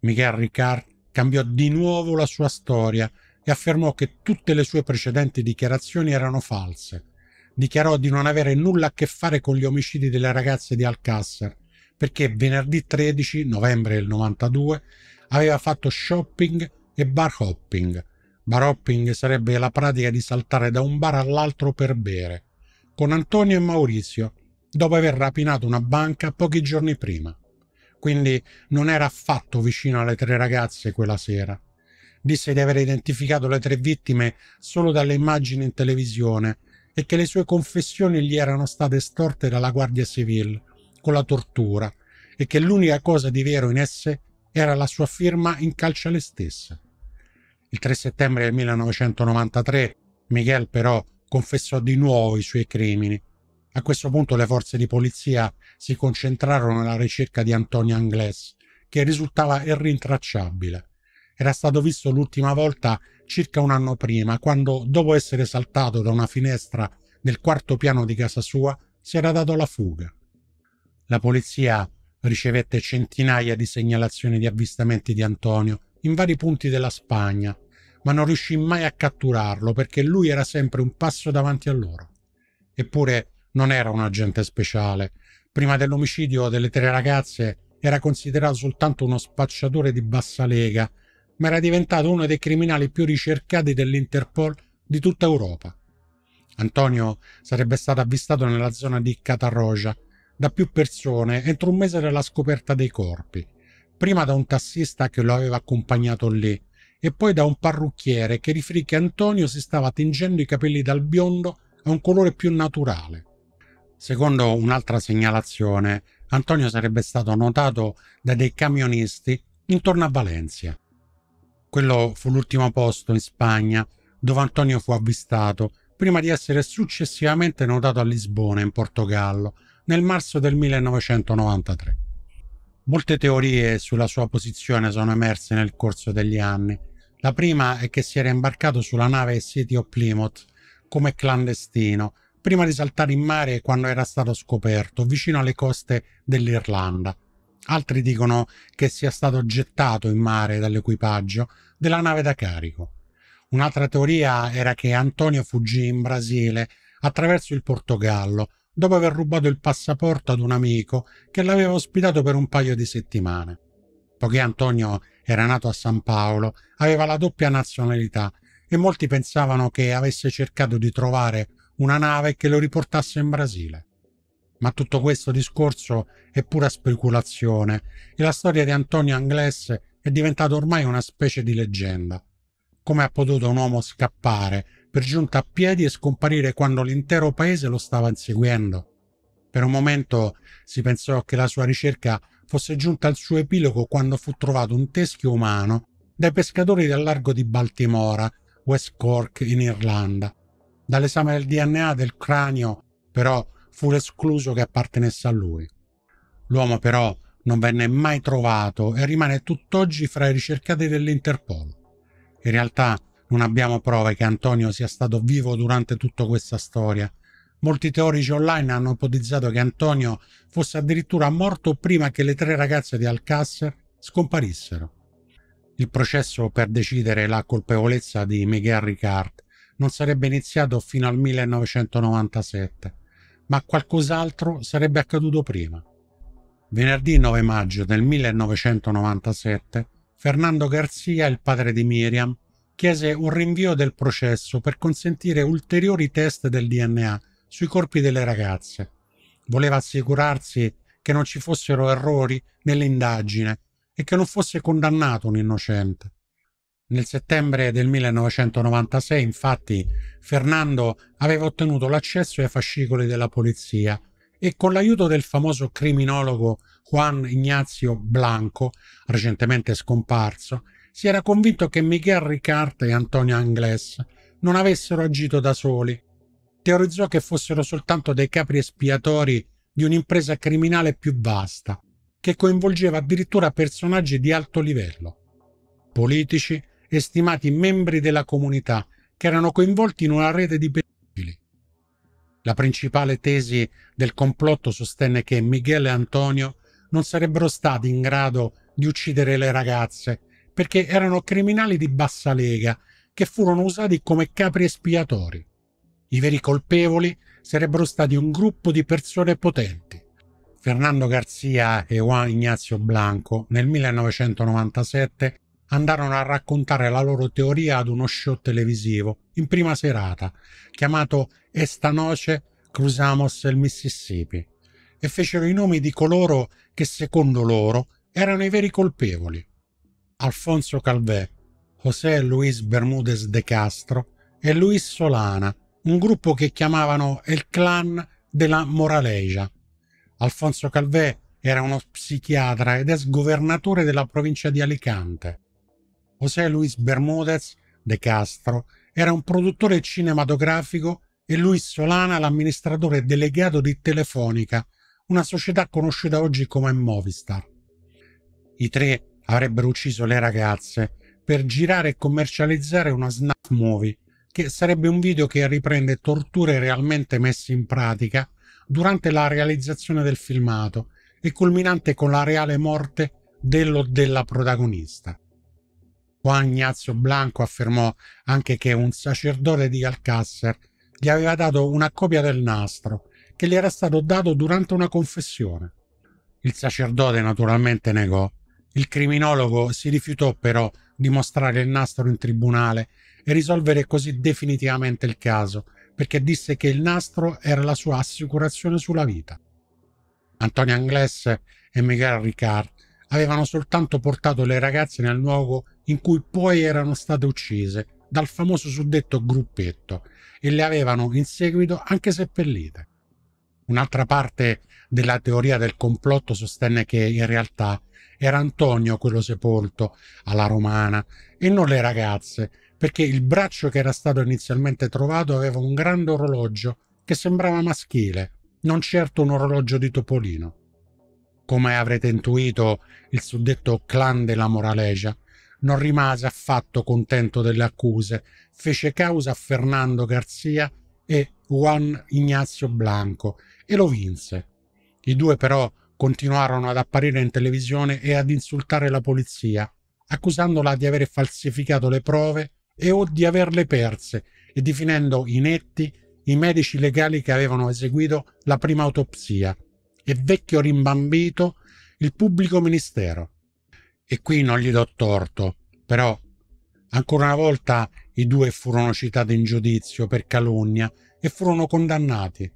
Michel Ricard cambiò di nuovo la sua storia e affermò che tutte le sue precedenti dichiarazioni erano false. Dichiarò di non avere nulla a che fare con gli omicidi delle ragazze di Alcasser perché venerdì 13 novembre del 92 aveva fatto shopping e bar hopping. Bar hopping sarebbe la pratica di saltare da un bar all'altro per bere, con Antonio e Maurizio, dopo aver rapinato una banca pochi giorni prima quindi non era affatto vicino alle tre ragazze quella sera. Disse di aver identificato le tre vittime solo dalle immagini in televisione e che le sue confessioni gli erano state storte dalla Guardia Civile con la tortura e che l'unica cosa di vero in esse era la sua firma in calcio alle stesse. Il 3 settembre del 1993 Miguel però confessò di nuovo i suoi crimini a questo punto le forze di polizia si concentrarono alla ricerca di Antonio Anglès, che risultava irrintracciabile. Era stato visto l'ultima volta circa un anno prima, quando, dopo essere saltato da una finestra nel quarto piano di casa sua, si era dato la fuga. La polizia ricevette centinaia di segnalazioni di avvistamenti di Antonio in vari punti della Spagna, ma non riuscì mai a catturarlo perché lui era sempre un passo davanti a loro. Eppure non era un agente speciale. Prima dell'omicidio delle tre ragazze era considerato soltanto uno spacciatore di bassa lega, ma era diventato uno dei criminali più ricercati dell'Interpol di tutta Europa. Antonio sarebbe stato avvistato nella zona di Catarroja da più persone entro un mese dalla scoperta dei corpi, prima da un tassista che lo aveva accompagnato lì e poi da un parrucchiere che riferì che Antonio si stava tingendo i capelli dal biondo a un colore più naturale. Secondo un'altra segnalazione, Antonio sarebbe stato notato da dei camionisti intorno a Valencia. Quello fu l'ultimo posto in Spagna dove Antonio fu avvistato prima di essere successivamente notato a Lisbona, in Portogallo, nel marzo del 1993. Molte teorie sulla sua posizione sono emerse nel corso degli anni. La prima è che si era imbarcato sulla nave City of Plymouth come clandestino prima di saltare in mare quando era stato scoperto, vicino alle coste dell'Irlanda. Altri dicono che sia stato gettato in mare dall'equipaggio della nave da carico. Un'altra teoria era che Antonio fuggì in Brasile attraverso il Portogallo dopo aver rubato il passaporto ad un amico che l'aveva ospitato per un paio di settimane. Poiché Antonio era nato a San Paolo, aveva la doppia nazionalità e molti pensavano che avesse cercato di trovare una nave che lo riportasse in Brasile. Ma tutto questo discorso è pura speculazione e la storia di Antonio Anglès è diventata ormai una specie di leggenda. Come ha potuto un uomo scappare, per giunta a piedi e scomparire quando l'intero paese lo stava inseguendo? Per un momento si pensò che la sua ricerca fosse giunta al suo epilogo quando fu trovato un teschio umano dai pescatori del largo di Baltimora, West Cork in Irlanda, Dall'esame del DNA del cranio, però, fu escluso che appartenesse a lui. L'uomo, però, non venne mai trovato e rimane tutt'oggi fra i ricercati dell'Interpol. In realtà non abbiamo prove che Antonio sia stato vivo durante tutta questa storia. Molti teorici online hanno ipotizzato che Antonio fosse addirittura morto prima che le tre ragazze di Alcasser scomparissero. Il processo per decidere la colpevolezza di Miguel Ricard non sarebbe iniziato fino al 1997, ma qualcos'altro sarebbe accaduto prima. Venerdì 9 maggio del 1997, Fernando Garcia, il padre di Miriam, chiese un rinvio del processo per consentire ulteriori test del DNA sui corpi delle ragazze. Voleva assicurarsi che non ci fossero errori nell'indagine e che non fosse condannato un innocente. Nel settembre del 1996, infatti, Fernando aveva ottenuto l'accesso ai fascicoli della polizia e con l'aiuto del famoso criminologo Juan Ignazio Blanco, recentemente scomparso, si era convinto che Miguel Ricarte e Antonio Angles non avessero agito da soli. Teorizzò che fossero soltanto dei capri espiatori di un'impresa criminale più vasta, che coinvolgeva addirittura personaggi di alto livello, politici, estimati membri della comunità che erano coinvolti in una rete di pedofili. La principale tesi del complotto sostenne che Miguel e Antonio non sarebbero stati in grado di uccidere le ragazze perché erano criminali di bassa lega che furono usati come capri espiatori. I veri colpevoli sarebbero stati un gruppo di persone potenti. Fernando Garcia e Juan Ignazio Blanco nel 1997 andarono a raccontare la loro teoria ad uno show televisivo in prima serata chiamato Esta noce cruzamos el Mississippi e fecero i nomi di coloro che secondo loro erano i veri colpevoli. Alfonso Calvé, José Luis Bermúdez de Castro e Luis Solana, un gruppo che chiamavano il clan della Moraleja. Alfonso Calvé era uno psichiatra ed ex governatore della provincia di Alicante. José Luis Bermúdez de Castro era un produttore cinematografico e Luis Solana l'amministratore delegato di Telefonica, una società conosciuta oggi come Movistar. I tre avrebbero ucciso le ragazze per girare e commercializzare una snap movie, che sarebbe un video che riprende torture realmente messe in pratica durante la realizzazione del filmato e culminante con la reale morte dello della protagonista. Qua Ignazio Blanco affermò anche che un sacerdote di Alcasser gli aveva dato una copia del nastro che gli era stato dato durante una confessione. Il sacerdote naturalmente negò. Il criminologo si rifiutò però di mostrare il nastro in tribunale e risolvere così definitivamente il caso, perché disse che il nastro era la sua assicurazione sulla vita. Antonio Anglès e Miguel Ricard avevano soltanto portato le ragazze nel luogo in cui poi erano state uccise dal famoso suddetto gruppetto e le avevano in seguito anche seppellite. Un'altra parte della teoria del complotto sostenne che in realtà era Antonio quello sepolto alla romana e non le ragazze, perché il braccio che era stato inizialmente trovato aveva un grande orologio che sembrava maschile, non certo un orologio di Topolino. Come avrete intuito, il suddetto clan della Moralesia non rimase affatto contento delle accuse. Fece causa a Fernando Garcia e Juan Ignazio Blanco e lo vinse. I due però continuarono ad apparire in televisione e ad insultare la polizia, accusandola di aver falsificato le prove e o di averle perse e definendo inetti i medici legali che avevano eseguito la prima autopsia e vecchio rimbambito il pubblico ministero. E qui non gli do torto, però ancora una volta i due furono citati in giudizio per calunnia e furono condannati.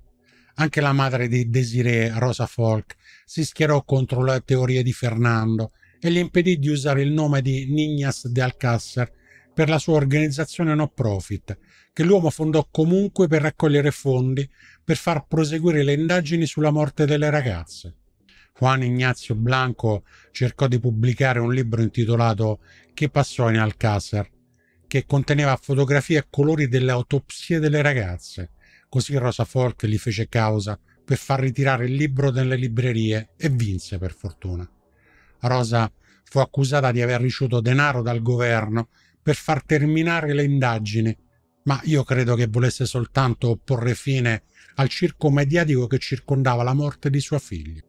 Anche la madre di Desiree, Rosa Folk, si schierò contro le teorie di Fernando e gli impedì di usare il nome di Nignas de Alcácer per la sua organizzazione no profit, che l'uomo fondò comunque per raccogliere fondi per far proseguire le indagini sulla morte delle ragazze. Juan Ignazio Blanco cercò di pubblicare un libro intitolato Che passò in Alcázar, che conteneva fotografie a colori delle autopsie delle ragazze. Così Rosa Folk gli fece causa per far ritirare il libro dalle librerie e vinse per fortuna. Rosa fu accusata di aver ricevuto denaro dal governo per far terminare le indagini, ma io credo che volesse soltanto porre fine al circo mediatico che circondava la morte di sua figlia.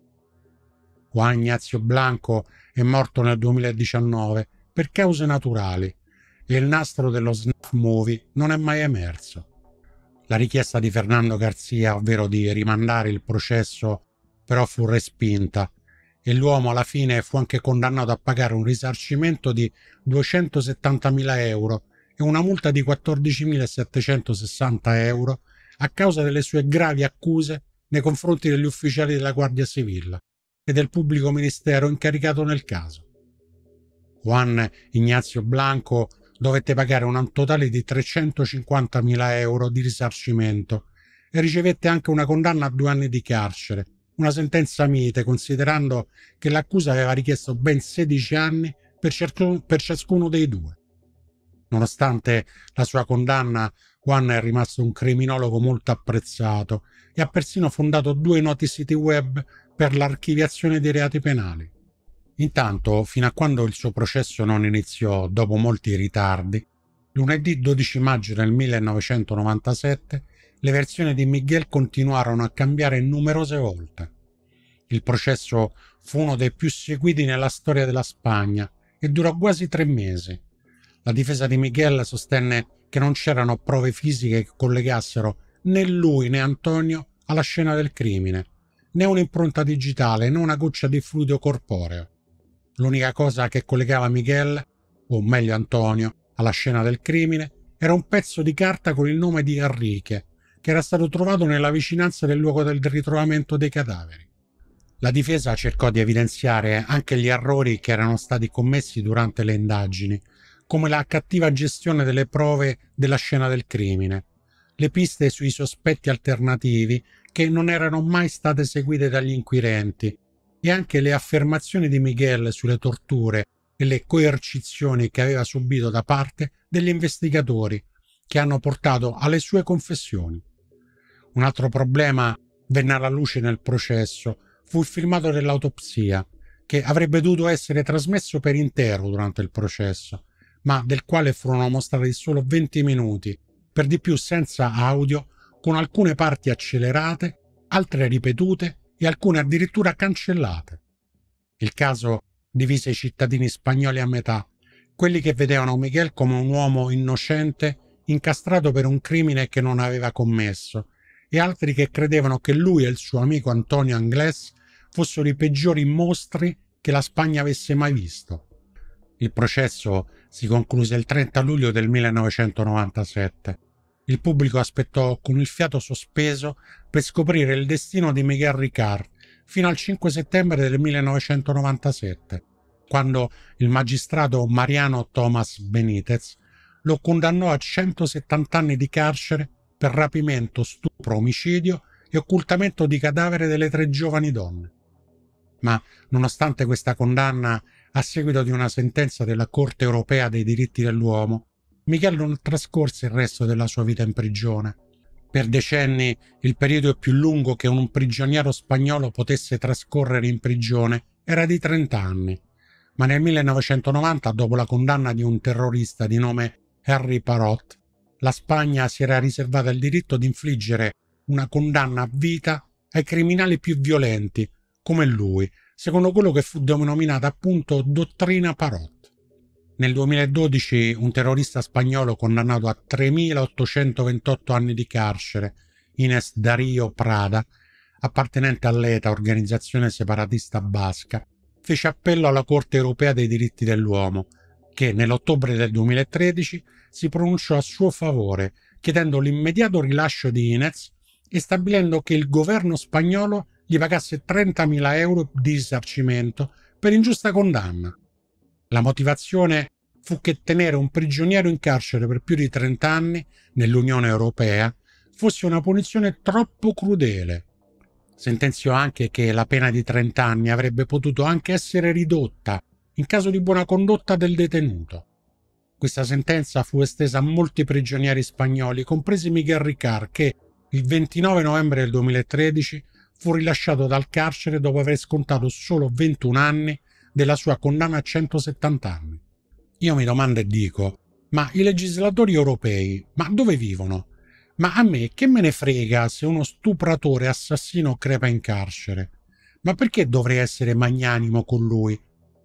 Juan Ignazio Blanco è morto nel 2019 per cause naturali e il nastro dello Snap movie non è mai emerso. La richiesta di Fernando Garzia, ovvero di rimandare il processo, però fu respinta e l'uomo alla fine fu anche condannato a pagare un risarcimento di 270.000 euro e una multa di 14.760 euro a causa delle sue gravi accuse nei confronti degli ufficiali della Guardia Civile e del pubblico ministero incaricato nel caso. Juan Ignazio Blanco dovette pagare un totale di 350.000 euro di risarcimento e ricevette anche una condanna a due anni di carcere, una sentenza mite considerando che l'accusa aveva richiesto ben 16 anni per, cerc- per ciascuno dei due. Nonostante la sua condanna, Juan è rimasto un criminologo molto apprezzato e ha persino fondato due noti siti web per l'archiviazione dei reati penali. Intanto, fino a quando il suo processo non iniziò dopo molti ritardi, lunedì 12 maggio del 1997 le versioni di Miguel continuarono a cambiare numerose volte. Il processo fu uno dei più seguiti nella storia della Spagna e durò quasi tre mesi. La difesa di Miguel sostenne che non c'erano prove fisiche che collegassero né lui né Antonio alla scena del crimine né un'impronta digitale né una goccia di fluido corporeo. L'unica cosa che collegava Miguel, o meglio Antonio, alla scena del crimine era un pezzo di carta con il nome di Enrique, che era stato trovato nella vicinanza del luogo del ritrovamento dei cadaveri. La difesa cercò di evidenziare anche gli errori che erano stati commessi durante le indagini, come la cattiva gestione delle prove della scena del crimine, le piste sui sospetti alternativi che non erano mai state seguite dagli inquirenti e anche le affermazioni di Miguel sulle torture e le coercizioni che aveva subito da parte degli investigatori che hanno portato alle sue confessioni. Un altro problema venne alla luce nel processo fu il filmato dell'autopsia che avrebbe dovuto essere trasmesso per intero durante il processo, ma del quale furono mostrati solo 20 minuti, per di più senza audio con alcune parti accelerate, altre ripetute e alcune addirittura cancellate. Il caso divise i cittadini spagnoli a metà, quelli che vedevano Miguel come un uomo innocente incastrato per un crimine che non aveva commesso, e altri che credevano che lui e il suo amico Antonio Anglès fossero i peggiori mostri che la Spagna avesse mai visto. Il processo si concluse il 30 luglio del 1997 il pubblico aspettò con il fiato sospeso per scoprire il destino di Miguel Ricard fino al 5 settembre del 1997, quando il magistrato Mariano Thomas Benitez lo condannò a 170 anni di carcere per rapimento, stupro, omicidio e occultamento di cadavere delle tre giovani donne. Ma nonostante questa condanna a seguito di una sentenza della Corte europea dei diritti dell'uomo, Michele non trascorse il resto della sua vita in prigione. Per decenni il periodo più lungo che un prigioniero spagnolo potesse trascorrere in prigione era di 30 anni, ma nel 1990, dopo la condanna di un terrorista di nome Henry Parot, la Spagna si era riservata il diritto di infliggere una condanna a vita ai criminali più violenti, come lui, secondo quello che fu denominata appunto dottrina Parot. Nel 2012 un terrorista spagnolo condannato a 3.828 anni di carcere, Ines Dario Prada, appartenente all'ETA, organizzazione separatista basca, fece appello alla Corte europea dei diritti dell'uomo, che nell'ottobre del 2013 si pronunciò a suo favore, chiedendo l'immediato rilascio di Inez e stabilendo che il governo spagnolo gli pagasse 30.000 euro di risarcimento per ingiusta condanna. La motivazione fu che tenere un prigioniero in carcere per più di 30 anni nell'Unione Europea fosse una punizione troppo crudele. Sentenziò anche che la pena di 30 anni avrebbe potuto anche essere ridotta in caso di buona condotta del detenuto. Questa sentenza fu estesa a molti prigionieri spagnoli, compresi Miguel Ricard, che il 29 novembre del 2013 fu rilasciato dal carcere dopo aver scontato solo 21 anni della sua condanna a 170 anni. Io mi domando e dico, ma i legislatori europei, ma dove vivono? Ma a me che me ne frega se uno stupratore assassino crepa in carcere? Ma perché dovrei essere magnanimo con lui?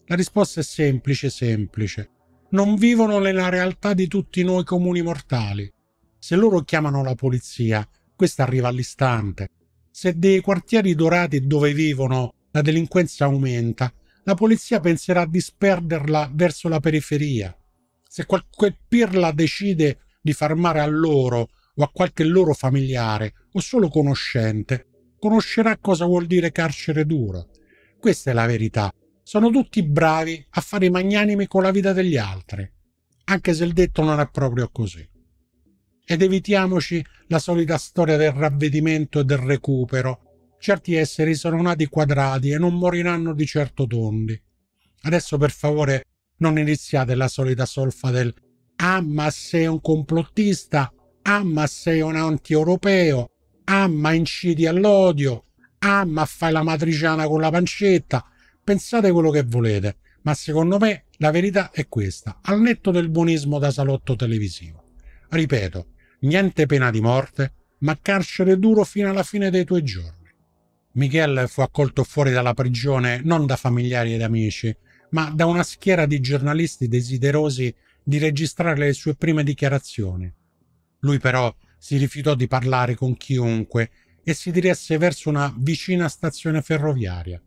La risposta è semplice, semplice. Non vivono nella realtà di tutti noi comuni mortali. Se loro chiamano la polizia, questa arriva all'istante. Se dei quartieri dorati dove vivono la delinquenza aumenta, la polizia penserà di sperderla verso la periferia. Se qualche pirla decide di far male a loro o a qualche loro familiare o solo conoscente, conoscerà cosa vuol dire carcere duro. Questa è la verità. Sono tutti bravi a fare i magnanimi con la vita degli altri, anche se il detto non è proprio così. Ed evitiamoci la solita storia del ravvedimento e del recupero, certi esseri sono nati quadrati e non moriranno di certo tondi. Adesso per favore non iniziate la solita solfa del Ah, ma sei un complottista, ah, ma sei un anti-europeo, ah, ma incidi all'odio, ah, ma fai la matriciana con la pancetta. Pensate quello che volete, ma secondo me la verità è questa, al netto del buonismo da salotto televisivo. Ripeto, niente pena di morte, ma carcere duro fino alla fine dei tuoi giorni. Miguel fu accolto fuori dalla prigione non da familiari ed amici, ma da una schiera di giornalisti desiderosi di registrare le sue prime dichiarazioni. Lui però si rifiutò di parlare con chiunque e si diresse verso una vicina stazione ferroviaria.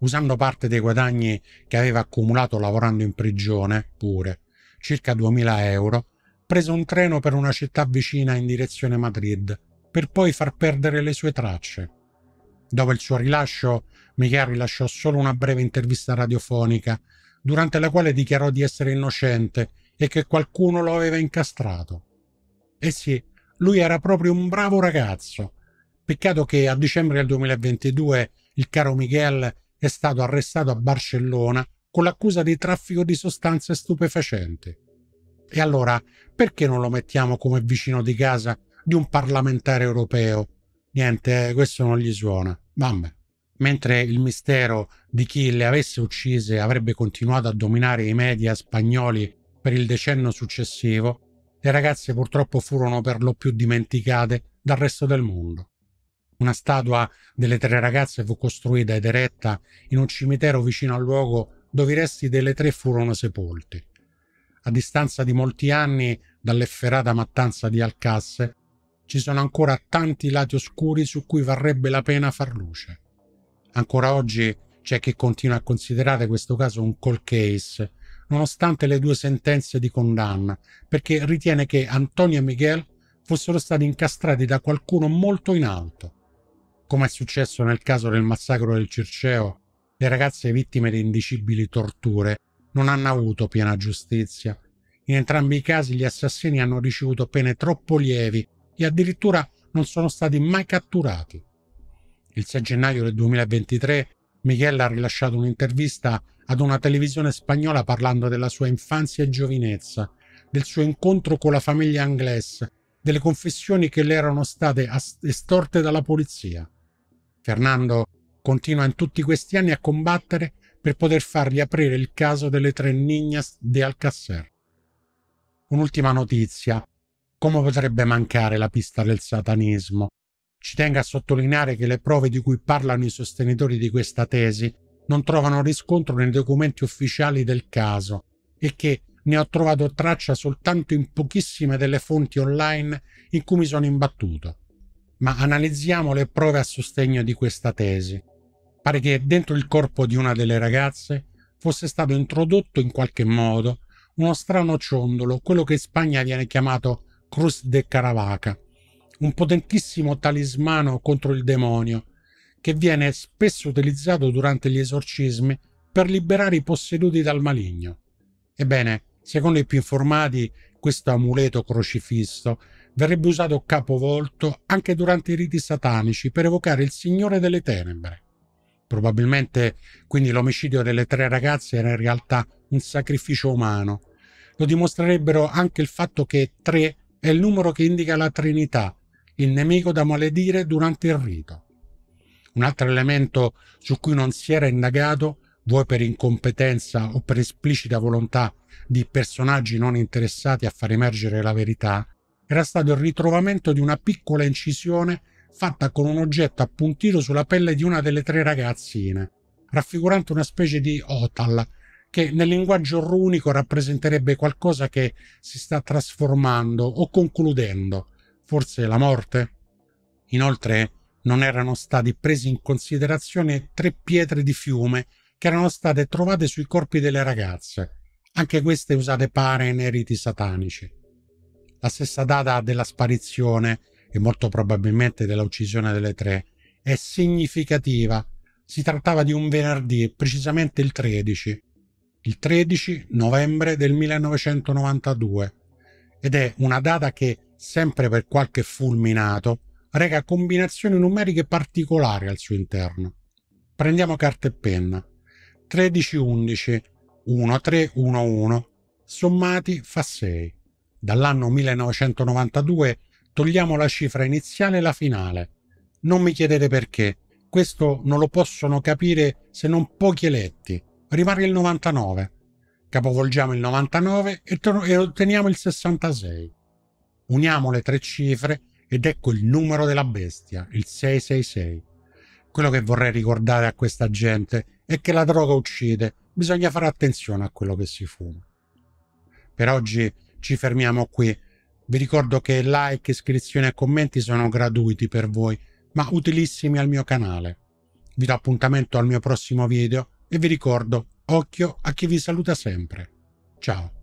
Usando parte dei guadagni che aveva accumulato lavorando in prigione, pure, circa 2000 euro, prese un treno per una città vicina in direzione Madrid, per poi far perdere le sue tracce. Dopo il suo rilascio, Michiaro rilasciò solo una breve intervista radiofonica, durante la quale dichiarò di essere innocente e che qualcuno lo aveva incastrato. E eh sì, lui era proprio un bravo ragazzo. Peccato che a dicembre del 2022 il caro Miguel è stato arrestato a Barcellona con l'accusa di traffico di sostanze stupefacenti. E allora, perché non lo mettiamo come vicino di casa di un parlamentare europeo Niente, eh, questo non gli suona. Vabbè. Mentre il mistero di chi le avesse uccise avrebbe continuato a dominare i media spagnoli per il decennio successivo, le ragazze purtroppo furono per lo più dimenticate dal resto del mondo. Una statua delle tre ragazze fu costruita ed eretta in un cimitero vicino al luogo dove i resti delle tre furono sepolti. A distanza di molti anni dall'efferata mattanza di Alcasse, ci sono ancora tanti lati oscuri su cui varrebbe la pena far luce. Ancora oggi c'è chi continua a considerare questo caso un cold case, nonostante le due sentenze di condanna, perché ritiene che Antonio e Miguel fossero stati incastrati da qualcuno molto in alto. Come è successo nel caso del massacro del Circeo, le ragazze vittime di indicibili torture non hanno avuto piena giustizia. In entrambi i casi gli assassini hanno ricevuto pene troppo lievi e addirittura non sono stati mai catturati. Il 6 gennaio del 2023 Miguel ha rilasciato un'intervista ad una televisione spagnola parlando della sua infanzia e giovinezza, del suo incontro con la famiglia Anglès, delle confessioni che le erano state estorte dalla polizia. Fernando continua in tutti questi anni a combattere per poter far riaprire il caso delle tre niñas de Alcácer. Un'ultima notizia come potrebbe mancare la pista del satanismo? Ci tengo a sottolineare che le prove di cui parlano i sostenitori di questa tesi non trovano riscontro nei documenti ufficiali del caso e che ne ho trovato traccia soltanto in pochissime delle fonti online in cui mi sono imbattuto. Ma analizziamo le prove a sostegno di questa tesi. Pare che dentro il corpo di una delle ragazze fosse stato introdotto in qualche modo uno strano ciondolo, quello che in Spagna viene chiamato Cruz de Caravaca, un potentissimo talismano contro il demonio, che viene spesso utilizzato durante gli esorcismi per liberare i posseduti dal maligno. Ebbene, secondo i più informati, questo amuleto crocifisso verrebbe usato capovolto anche durante i riti satanici per evocare il Signore delle Tenebre. Probabilmente quindi l'omicidio delle tre ragazze era in realtà un sacrificio umano. Lo dimostrerebbero anche il fatto che tre è il numero che indica la Trinità, il nemico da maledire durante il rito. Un altro elemento su cui non si era indagato, vuoi per incompetenza o per esplicita volontà di personaggi non interessati a far emergere la verità, era stato il ritrovamento di una piccola incisione fatta con un oggetto appuntito sulla pelle di una delle tre ragazzine, raffigurante una specie di otal che nel linguaggio runico rappresenterebbe qualcosa che si sta trasformando o concludendo, forse la morte. Inoltre non erano stati presi in considerazione tre pietre di fiume che erano state trovate sui corpi delle ragazze, anche queste usate pare nei riti satanici. La stessa data della sparizione e molto probabilmente della uccisione delle tre è significativa. Si trattava di un venerdì, precisamente il 13, il 13 novembre del 1992 ed è una data che, sempre per qualche fulminato, reca combinazioni numeriche particolari al suo interno. Prendiamo carta e penna. 13 1311 1311 sommati fa 6. Dall'anno 1992 togliamo la cifra iniziale e la finale. Non mi chiedete perché, questo non lo possono capire se non pochi eletti, rimane il 99. Capovolgiamo il 99 e, e otteniamo il 66. Uniamo le tre cifre ed ecco il numero della bestia, il 666. Quello che vorrei ricordare a questa gente è che la droga uccide, bisogna fare attenzione a quello che si fuma. Per oggi ci fermiamo qui. Vi ricordo che like, iscrizioni e commenti sono gratuiti per voi, ma utilissimi al mio canale. Vi do appuntamento al mio prossimo video e vi ricordo, occhio a chi vi saluta sempre. Ciao.